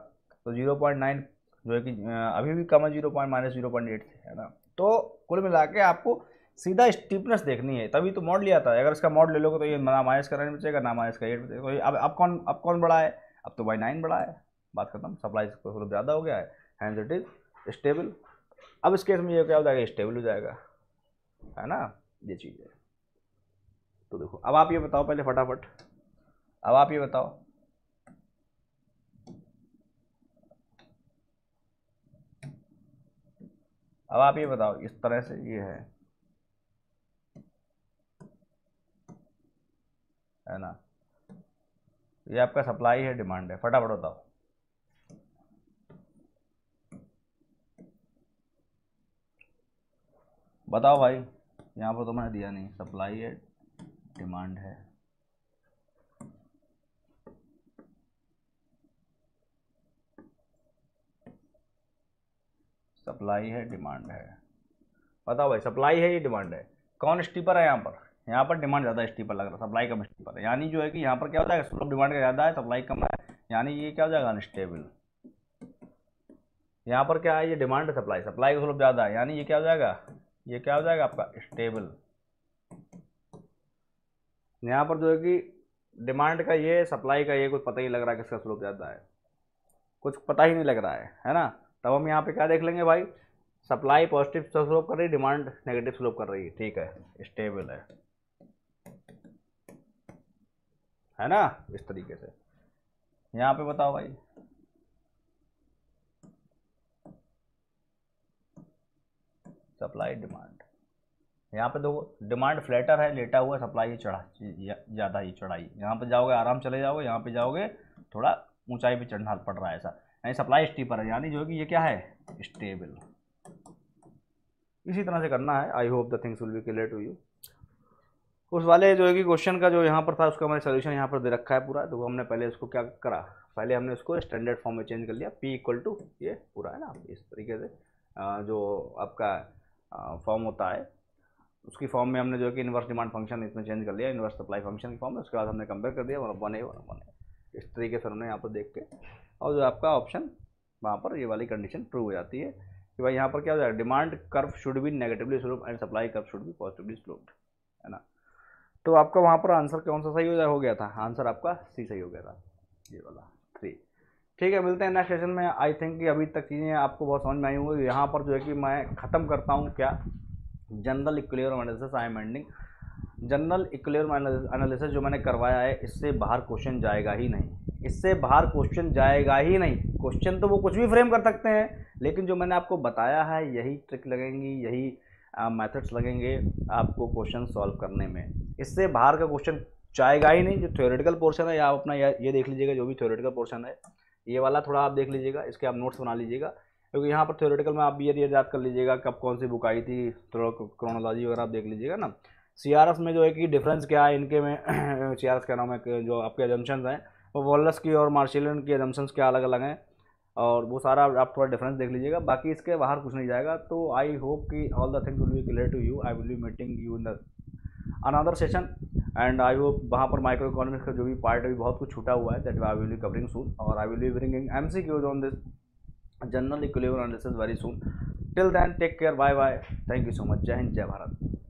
तो जीरो पॉइंट नाइन जो है कि अभी भी कम है zero point minus zero point eight है ना तो कुल मिला के आपको सीधा स्टीपनेस देखनी है तभी तो मॉड लिया था अगर इसका मॉड ले लोगे तो ये ना माइनस का रेट बचेगा ना माइनस का एट बचेगा तो अब अब कौन अब कौन बड़ा है अब तो बाई नाइन बड़ा है बात खत्म सप्लाई थोड़ा मतलब ज़्यादा हो गया है हैंड इट इज स्टेबल अब इस केस में ये क्या हो जाएगा स्टेबल हो जाएगा है ना ये चीज़ है तो देखो अब आप ये बताओ पहले फटाफट अब आप ये बताओ अब आप ये बताओ इस तरह से ये है है ना ये आपका सप्लाई है डिमांड है फटाफट बताओ बताओ भाई यहाँ पर तो मैंने दिया नहीं सप्लाई है डिमांड है सप्लाई है डिमांड है पता भाई सप्लाई है ये डिमांड है कौन स्टीपर है यहाँ पर यहाँ पर डिमांड ज़्यादा स्टीपर लग रहा है सप्लाई कम स्टीपर है यानी जो है कि यहाँ पर क्या हो जाएगा सुलभ डिमांड का ज़्यादा है सप्लाई कम है यानी ये क्या हो जाएगा अनस्टेबल यहाँ पर क्या है ये डिमांड है सप्लाई सप्लाई का सुलभ ज़्यादा है यानी ये क्या हो जाएगा ये क्या हो जाएगा आपका स्टेबल यहाँ पर जो है कि डिमांड का ये सप्लाई का ये कुछ पता ही लग रहा है किसका स्लोप ज़्यादा है कुछ पता ही नहीं लग रहा है है ना तब हम यहाँ पे क्या देख लेंगे भाई सप्लाई पॉजिटिव स्लोप कर रही है डिमांड नेगेटिव स्लोप कर रही है ठीक है स्टेबल है है ना इस तरीके से यहाँ पे बताओ भाई सप्लाई डिमांड यहाँ पे देखो डिमांड फ्लैटर है लेटा हुआ सप्लाई चढ़ा ज़्यादा ही चढ़ाई यहाँ पे जाओगे आराम चले जाओगे यहाँ पे जाओगे थोड़ा ऊंचाई पे चढ़ना पड़ रहा है ऐसा यानी सप्लाई स्टीपर है यानी जो कि ये क्या है स्टेबल इसी तरह से करना है I hope the things will be clear to you उस वाले जो है कि क्वेश्चन का जो यहाँ पर था उसका हमारे सोल्यूशन यहाँ पर दे रखा है पूरा तो वो हमने पहले उसको क्या करा पहले हमने उसको स्टैंडर्ड फॉर्म में चेंज कर लिया पी इक्वल टू ये पूरा है ना इस तरीके से जो आपका फॉर्म होता है उसकी फॉर्म में हमने जो है कि इन्वर्स डिमांड फंक्शन इसमें चेंज कर लिया इन्वर्स सप्लाई फंक्शन की फॉर्म में उसके बाद हमने कंपेयर कर दिया one one A one one A इस तरीके से उन्होंने यहाँ पर देख के और जो आपका ऑप्शन वहाँ पर ये वाली कंडीशन प्रूव हो जाती है कि भाई यहाँ पर क्या हो जाएगा demand curve should be negatively slope and supply curve should be positively sloped है ना तो आपका वहाँ पर आंसर कौन सा सही हो गया था आंसर आपका सी सही हो गया था ये वाला थ्री ठीक है मिलते हैं नेक्स्ट सेशन में आई थिंक कि अभी तक चीज़ें आपको बहुत समझ में आई होंगी यहाँ पर जो है कि मैं ख़त्म करता हूँ क्या general इक्वलियर analysis I am ending general इक्वलियर analysis जो मैंने करवाया है इससे बाहर क्वेश्चन जाएगा ही नहीं इससे बाहर क्वेश्चन जाएगा ही नहीं क्वेश्चन तो वो कुछ भी फ्रेम कर सकते हैं लेकिन जो मैंने आपको बताया है यही ट्रिक लगेंगी यही मेथड्स uh, लगेंगे आपको क्वेश्चन सॉल्व करने में इससे बाहर का क्वेश्चन जाएगा ही नहीं जो थ्योरेटिकल पोर्शन है या आप अपना ये देख लीजिएगा जो भी थ्योरेटिकल पोर्शन है ये वाला थोड़ा आप देख लीजिएगा इसके आप नोट्स बना लीजिएगा क्योंकि यहाँ पर थ्योरेटिकल में आप ये याद कर लीजिएगा कब कौन सी बुक आई थी थोड़ा क्रोनोलॉजी वगैरह आप देख लीजिएगा ना सी में जो है कि डिफरेंस क्या है इनके में सी आर एस के नाम है जो आपके एजम्पन्स हैं और वॉलस की और मार्शलन की एजम्सन्स क्या अलग अलग हैं और वो सारा आप थोड़ा डिफरेंस देख लीजिएगा बाकी इसके बाहर कुछ नहीं जाएगा तो आई होप कि all the things will be clear to you I will be meeting you in the another session and I hope वहाँ पर माइक्रो इकोनॉमिक्स का जो भी पार्ट भी बहुत कुछ छूटा हुआ है that I will be covering soon और I will be bringing M C Qs on this general equilibrium analysis very soon till then take care bye bye thank you so much जय हिंद जय भारत